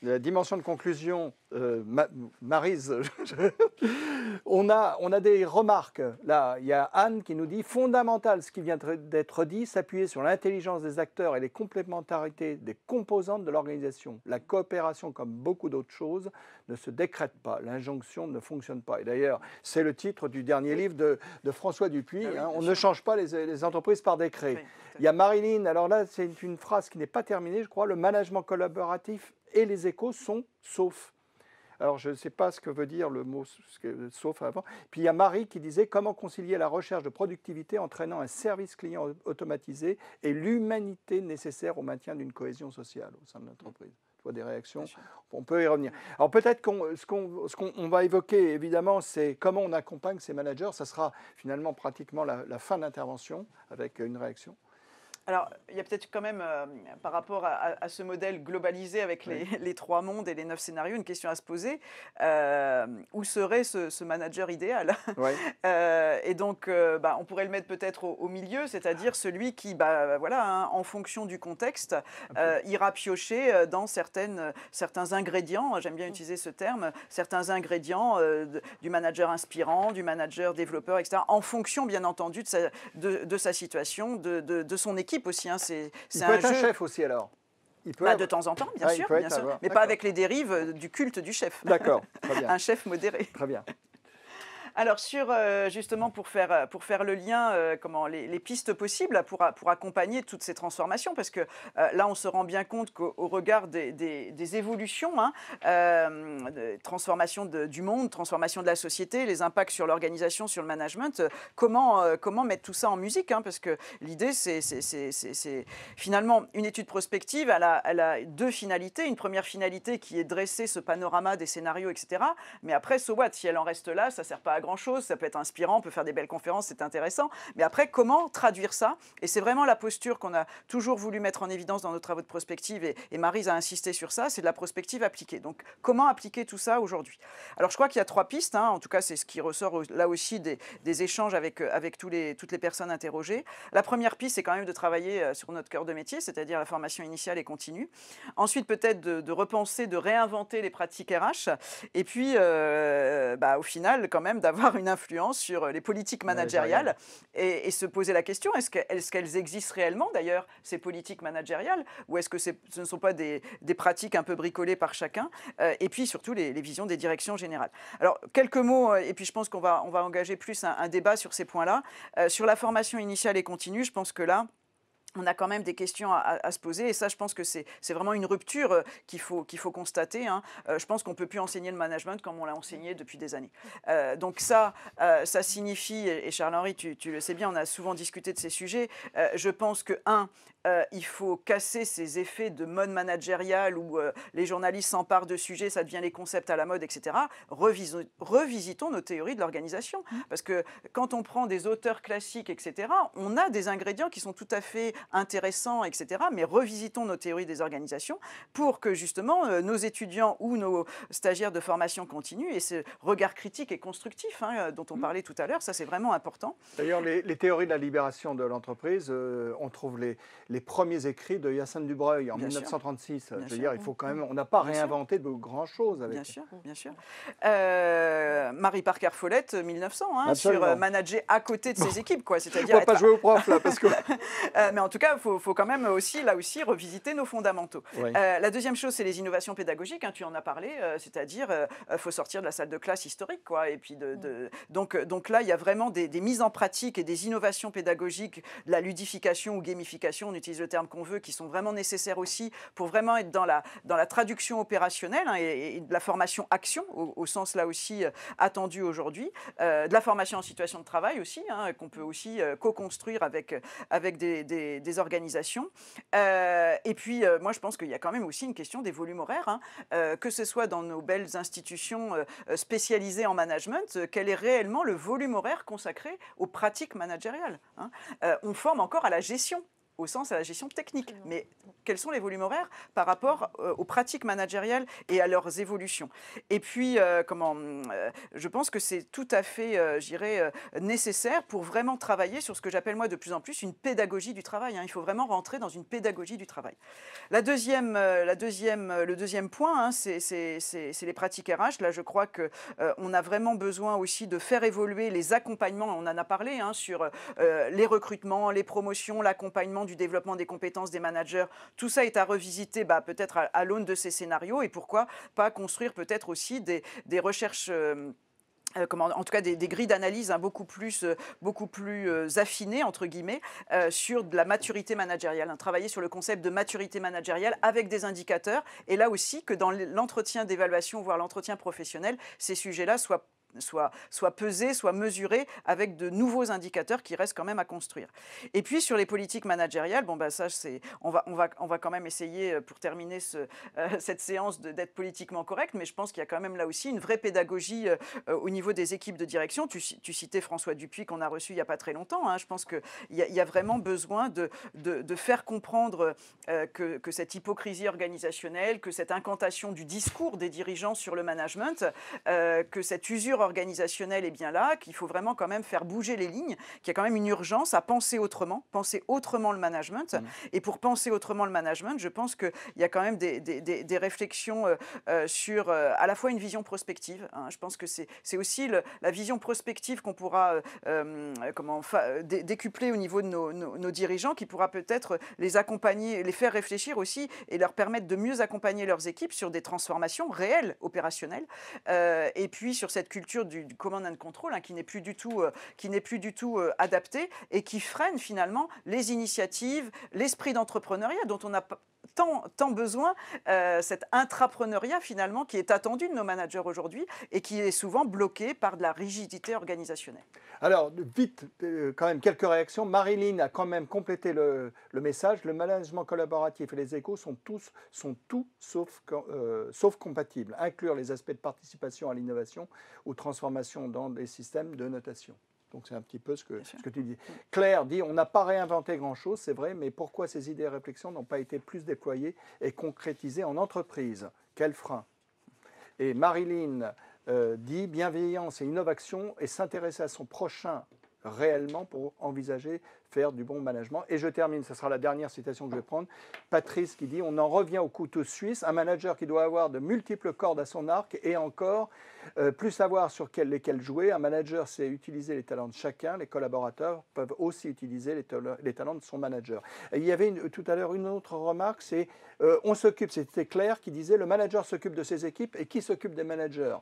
la dimension de conclusion, euh, Marise, on, a, on a des remarques. Là, il y a Anne qui nous dit fondamental ce qui vient d'être dit, s'appuyer sur l'intelligence des acteurs et les complémentarités des composantes de l'organisation. La coopération, comme beaucoup d'autres choses, ne se décrète pas. L'injonction ne fonctionne pas. Et d'ailleurs, c'est le titre du dernier livre de, François Dupuis. Ah hein. on ne change pas les, entreprises par décret. il y a Marilyn, alors là, c'est une phrase qui n'est pas terminée, je crois. Le management collaboratif et les échos sont saufs. Alors, je ne sais pas ce que veut dire le mot sauf avant. Puis il y a Marie qui disait comment concilier la recherche de productivité entraînant un service client automatisé et l'humanité nécessaire au maintien d'une cohésion sociale au sein de l'entreprise. Tu vois des réactions On peut y revenir. Alors peut-être qu'on, ce qu'on, ce qu'on va évoquer évidemment, c'est comment on accompagne ces managers. Ça sera finalement pratiquement la, la fin d'intervention avec une réaction. Alors, il y a peut-être quand même, euh, par rapport à, ce modèle globalisé avec les, trois mondes et les neuf scénarios, une question à se poser. Euh, où serait ce, manager idéal euh, Et donc, bah, on pourrait le mettre peut-être au, milieu, c'est-à-dire celui qui, bah, voilà, hein, en fonction du contexte, ira piocher dans certains ingrédients, j'aime bien mm. utiliser ce terme, certains ingrédients du manager inspirant, du manager développeur, etc., en fonction, bien entendu, de sa, situation, de son équipe aussi. Hein, c'est, il peut un être un chef aussi alors il peut bah, De temps en temps, bien sûr, mais pas avec les dérives du culte du chef. D'accord, un chef modéré. Très bien. Alors sur euh, justement pour faire euh, pour faire le lien, euh, comment les, pistes possibles pour pour accompagner toutes ces transformations, parce que là on se rend bien compte qu'au regard des, des, évolutions, hein, transformation du monde, transformation de la société, les impacts sur l'organisation, sur le management, comment comment mettre tout ça en musique, hein, parce que l'idée c'est c'est finalement une étude prospective, elle a, elle a deux finalités, une première finalité qui est dresser ce panorama des scénarios, etc. Mais après, ce what si elle en reste là, ça sert pas à grand chose ça peut être inspirant, on peut faire des belles conférences, c'est intéressant, mais après, comment traduire ça Et c'est vraiment la posture qu'on a toujours voulu mettre en évidence dans nos travaux de prospective, et, Marise a insisté sur ça, c'est de la prospective appliquée. Donc, comment appliquer tout ça aujourd'hui Alors, je crois qu'il y a trois pistes, hein. en tout cas, c'est ce qui ressort là aussi des, échanges avec, euh, avec tous les, toutes les personnes interrogées. La première piste, c'est quand même de travailler euh, sur notre cœur de métier, c'est-à-dire la formation initiale et continue. Ensuite, peut-être de, repenser, de réinventer les pratiques RH, et puis, euh, bah, au final, quand même, d'avoir une influence sur euh, les politiques managériales et, se poser la question est-ce qu'elles existent réellement d'ailleurs, ces politiques managériales, ou est-ce que ce ne sont pas des, pratiques un peu bricolées par chacun euh, Et puis surtout les, visions des directions générales. Alors, quelques mots, euh, et puis je pense qu'on va, on va engager plus un, débat sur ces points-là. sur la formation initiale et continue, je pense que là, on a quand même des questions à, se poser. Et ça, je pense que c'est vraiment une rupture euh, qu'il faut, qu'il faut constater. Hein. Euh, je pense qu'on ne peut plus enseigner le management comme on l'a enseigné depuis des années. Euh, donc ça, ça signifie, et Charles-Henri, tu, tu, le sais bien, on a souvent discuté de ces sujets, je pense que, un, euh, il faut casser ces effets de mode managériale où euh, les journalistes s'emparent de sujets, ça devient les concepts à la mode, etc. revisitons nos théories de l'organisation. Mmh. Parce que quand on prend des auteurs classiques, etc., on a des ingrédients qui sont tout à fait intéressants, etc., mais revisitons nos théories des organisations pour que justement euh, nos étudiants ou nos stagiaires de formation continue et ce regard critique et constructif hein, dont on mmh. parlait tout à l'heure, ça c'est vraiment important. D'ailleurs, les, les, théories de la libération de l'entreprise, on trouve les, les premiers écrits de Yassine Dubreuil en 1936. Je dire, il faut quand mmh. même, on n'a pas réinventé de grand chose avec. Bien sûr, bien sûr. Euh, Marie Parker Follette, 1900, hein, sur euh, manager à côté de ses équipes, quoi. C'est-à-dire. va pas jouer au prof là, parce que. Euh, mais en tout cas, il faut, quand même aussi là aussi revisiter nos fondamentaux. la deuxième chose, c'est les innovations pédagogiques. Hein, tu en as parlé, c'est-à-dire, il faut sortir de la salle de classe historique, quoi. Et puis de, mmh. donc donc là, il y a vraiment des, mises en pratique et des innovations pédagogiques, la ludification ou gamification utilise le terme qu'on veut, qui sont vraiment nécessaires aussi pour vraiment être dans la, dans la traduction opérationnelle hein, et, de la formation action, au, sens là aussi euh, attendu aujourd'hui, euh, de la formation en situation de travail aussi, hein, qu'on peut aussi euh, co-construire avec, avec des, organisations. et puis, moi, je pense qu'il y a quand même aussi une question des volumes horaires, hein. que ce soit dans nos belles institutions spécialisées en management, quel est réellement le volume horaire consacré aux pratiques managériales. on forme encore à la gestion au sens à la gestion technique, mais quels sont les volumes horaires par rapport euh, aux pratiques managériales et à leurs évolutions. Et puis, euh, comment, euh, je pense que c'est tout à fait, j'irais, nécessaire pour vraiment travailler sur ce que j'appelle moi de plus en plus une pédagogie du travail. Hein. Il faut vraiment rentrer dans une pédagogie du travail. La deuxième, la deuxième, le deuxième point, hein, c'est les pratiques RH. Là, je crois que on a vraiment besoin aussi de faire évoluer les accompagnements. On en a parlé hein, sur les recrutements, les promotions, l'accompagnement du développement des compétences des managers, tout ça est à revisiter bah, peut-être à, l'aune de ces scénarios et pourquoi pas construire peut-être aussi des, recherches. Euh, euh, en tout cas des, grilles d'analyse hein, beaucoup plus, euh, beaucoup plus affinées, entre guillemets, sur de la maturité managériale. Hein, travailler sur le concept de maturité managériale avec des indicateurs. Et là aussi, que dans l'entretien d'évaluation, voire l'entretien professionnel, ces sujets-là soient soit, soit soit mesurée avec de nouveaux indicateurs qui restent quand même à construire. Et puis sur les politiques managériales, bon bah ça c'est, on va, on va, on va quand même essayer euh, pour terminer ce, euh, cette séance d'être politiquement correct, mais je pense qu'il y a quand même là aussi une vraie pédagogie euh, au niveau des équipes de direction. Tu, citais François Dupuis qu'on a reçu il n'y a pas très longtemps. Hein. Je pense qu'il y, a vraiment besoin de, de, faire comprendre que, que, cette hypocrisie organisationnelle, que cette incantation du discours des dirigeants sur le management, que cette usure organisationnel est bien là, qu'il faut vraiment quand même faire bouger les lignes, qu'il y a quand même une urgence à penser autrement, penser autrement le management. Mmh. Et pour penser autrement le management, je pense qu'il y a quand même des, des, réflexions euh, euh, sur euh, à la fois une vision prospective. Hein. Je pense que c'est aussi la vision prospective qu'on pourra comment, décupler au niveau de nos, nos, nos dirigeants, qui pourra peut-être les accompagner, les faire réfléchir aussi et leur permettre de mieux accompagner leurs équipes sur des transformations réelles, opérationnelles. et puis sur cette culture du, command and control hein, qui n'est plus du tout, euh, qui n'est plus du tout euh, adaptée et qui freine finalement les initiatives, l'esprit d'entrepreneuriat dont on a tant, besoin, euh, cet intrapreneuriat finalement qui est attendu de nos managers aujourd'hui et qui est souvent bloqué par de la rigidité organisationnelle. Alors, vite, euh, quand même, quelques réactions. Marilyn a quand même complété le, message. Le management collaboratif et les échos sont tous sont sauf, euh, sauf compatibles. Inclure les aspects de participation à l'innovation ou transformation dans des systèmes de notation. Donc c'est un petit peu ce que, ce que tu dis. Claire dit, on n'a pas réinventé grand-chose, c'est vrai, mais pourquoi ces idées et réflexions n'ont pas été plus déployées et concrétisées en entreprise Quel frein Et Marilyn euh, dit, bienveillance et innovation et s'intéresser à son prochain réellement pour envisager faire du bon management. Et je termine, ce sera la dernière citation que je vais prendre. Patrice qui dit On en revient au couteau suisse, un manager qui doit avoir de multiples cordes à son arc et encore euh, plus savoir sur lesquelles jouer. Un manager c'est utiliser les talents de chacun les collaborateurs peuvent aussi utiliser les, talents de son manager. il y avait tout à l'heure une autre remarque c'est euh, On s'occupe, c'était Claire qui disait Le manager s'occupe de ses équipes et qui s'occupe des managers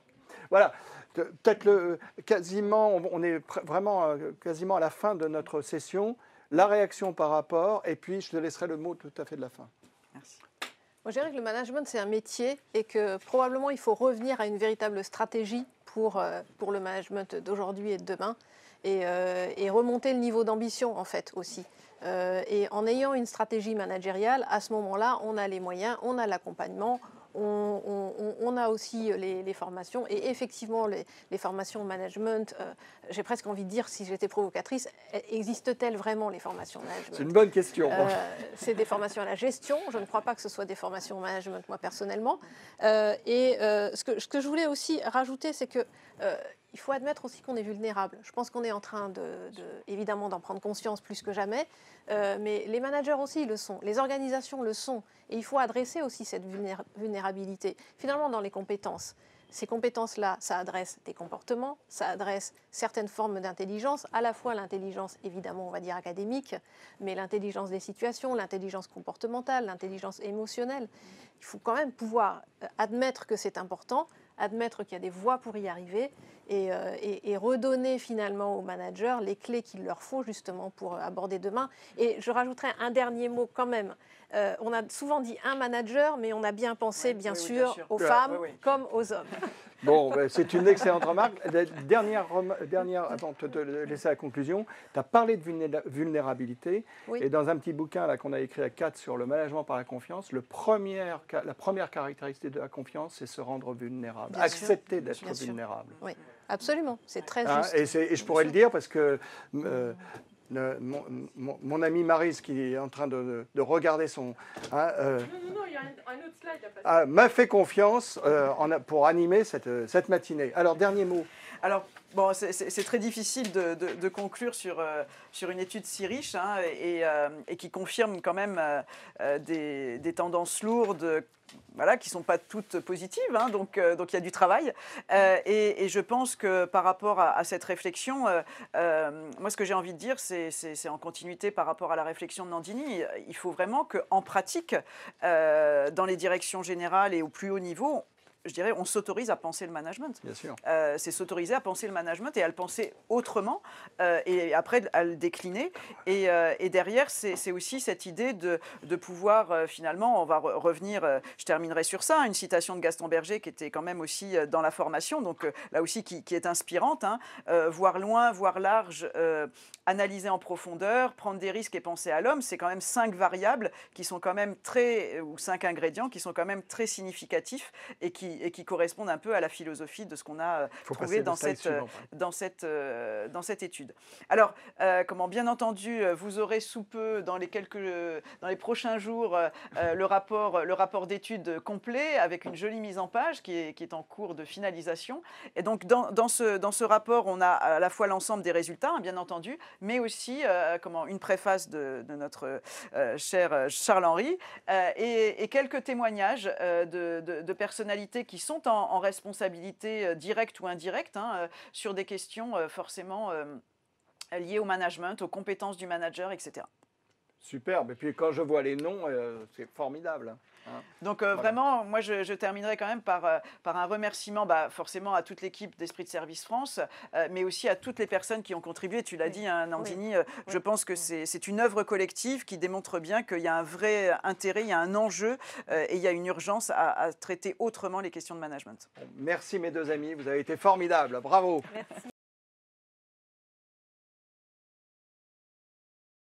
voilà. Peut-être euh, quasiment, on est vraiment euh, quasiment à la fin de notre session. La réaction par rapport, et puis je te laisserai le mot tout à fait de la fin. Merci. Moi, je dirais que le management, c'est un métier et que probablement il faut revenir à une véritable stratégie pour, euh, pour le management d'aujourd'hui et de demain et, remonter le niveau d'ambition en fait aussi. et en ayant une stratégie managériale, à ce moment-là, on a les moyens, on a l'accompagnement, on, a aussi euh, les, formations et effectivement les, formations management, euh, j'ai presque envie de dire si j'étais provocatrice, e, existent-elles vraiment les formations management C'est une bonne question. Euh, c'est des formations à la gestion, je ne crois pas que ce soit des formations management moi personnellement. et ce, que, je voulais aussi rajouter, c'est que il faut admettre aussi qu'on est vulnérable. Je pense qu'on est en train de, évidemment d'en prendre conscience plus que jamais, euh, mais les managers aussi le sont, les organisations le sont, et il faut adresser aussi cette vulnérabilité, finalement dans les compétences. Ces compétences-là, ça adresse des comportements, ça adresse certaines formes d'intelligence, à la fois l'intelligence évidemment, on va dire académique, mais l'intelligence des situations, l'intelligence comportementale, l'intelligence émotionnelle. Il faut quand même pouvoir euh, admettre que c'est important, admettre qu'il y a des voies pour y arriver euh, et, redonner finalement aux managers les clés qu'il leur faut justement pour euh, aborder demain. Et je rajouterai un dernier mot quand même. Euh, on a souvent dit un manager, mais on a bien pensé, bien, sûr, aux femmes comme aux hommes. Bon, bah, c'est une excellente remarque. Dernière, dernière avant de te laisser la conclusion, tu as parlé de vulnérabilité. Et dans un petit bouquin qu'on a écrit à 4 sur le management par la confiance, le la première caractéristique de la confiance, c'est se rendre vulnérable, accepter d'être vulnérable. Absolument, c'est très ah, juste. Et, je pourrais le dire parce que euh, euh, mon, ami Marise qui est en train de, regarder son... Hein, euh, non, il y a un, autre slide. Ah, m'a fait confiance pour animer cette, cette matinée. Alors, dernier mot. Alors, bon, c'est très difficile de, conclure euh, sur, une étude si riche hein, euh, et, qui confirme quand même euh, des, tendances lourdes. Voilà, qui ne sont pas toutes positives, hein, donc il y a du travail. Et, je pense que par rapport à, à cette réflexion, moi ce que j'ai envie de dire, c'est en continuité par rapport à la réflexion de Nandini, il faut vraiment qu'en pratique, dans les directions générales et au plus haut niveau, je dirais, on s'autorise à penser le management. Euh, c'est s'autoriser à penser le management et à le penser autrement, euh, et après à le décliner. Et, euh, derrière, c'est aussi cette idée de, pouvoir, finalement, on va revenir, je terminerai sur ça, une citation de Gaston Berger qui était quand même aussi dans la formation, donc là aussi qui, est inspirante, hein. voir loin, voir large, analyser en profondeur, prendre des risques et penser à l'homme, c'est quand même cinq variables qui sont quand même très, ou cinq ingrédients qui sont quand même très significatifs et qui et qui correspondent un peu à la philosophie de ce qu'on a euh, trouvé euh, dans cette, dans, euh, cette, dans cette étude. Alors, comment bien entendu, vous aurez sous peu, dans les, quelques, dans les prochains jours, le rapport, le rapport d'étude complet avec une jolie mise en page qui est, qui est en cours de finalisation. Et donc, dans, dans, ce, dans ce rapport, on a à la fois l'ensemble des résultats, hein, bien entendu, mais aussi comment, une préface de, notre cher Charles-Henri et, quelques témoignages de, de, de personnalités qui sont en, responsabilité euh, directe ou indirecte hein, euh, sur des questions euh, forcément liées au management, aux compétences du manager, etc. Superbe. Et puis quand je vois les noms, euh, c'est formidable. Hein. Hein. Donc euh, vraiment, moi je, terminerai quand même par, euh, un remerciement bah, forcément à toute l'équipe d'Esprit de Service France, mais aussi à toutes les personnes qui ont contribué. Tu l'as dit, hein, Nandini, je pense que c'est une œuvre collective qui démontre bien qu'il y a un vrai intérêt, il y a un enjeu et il y a une urgence à, traiter autrement les questions de management. Merci mes deux amis, vous avez été formidables. Bravo.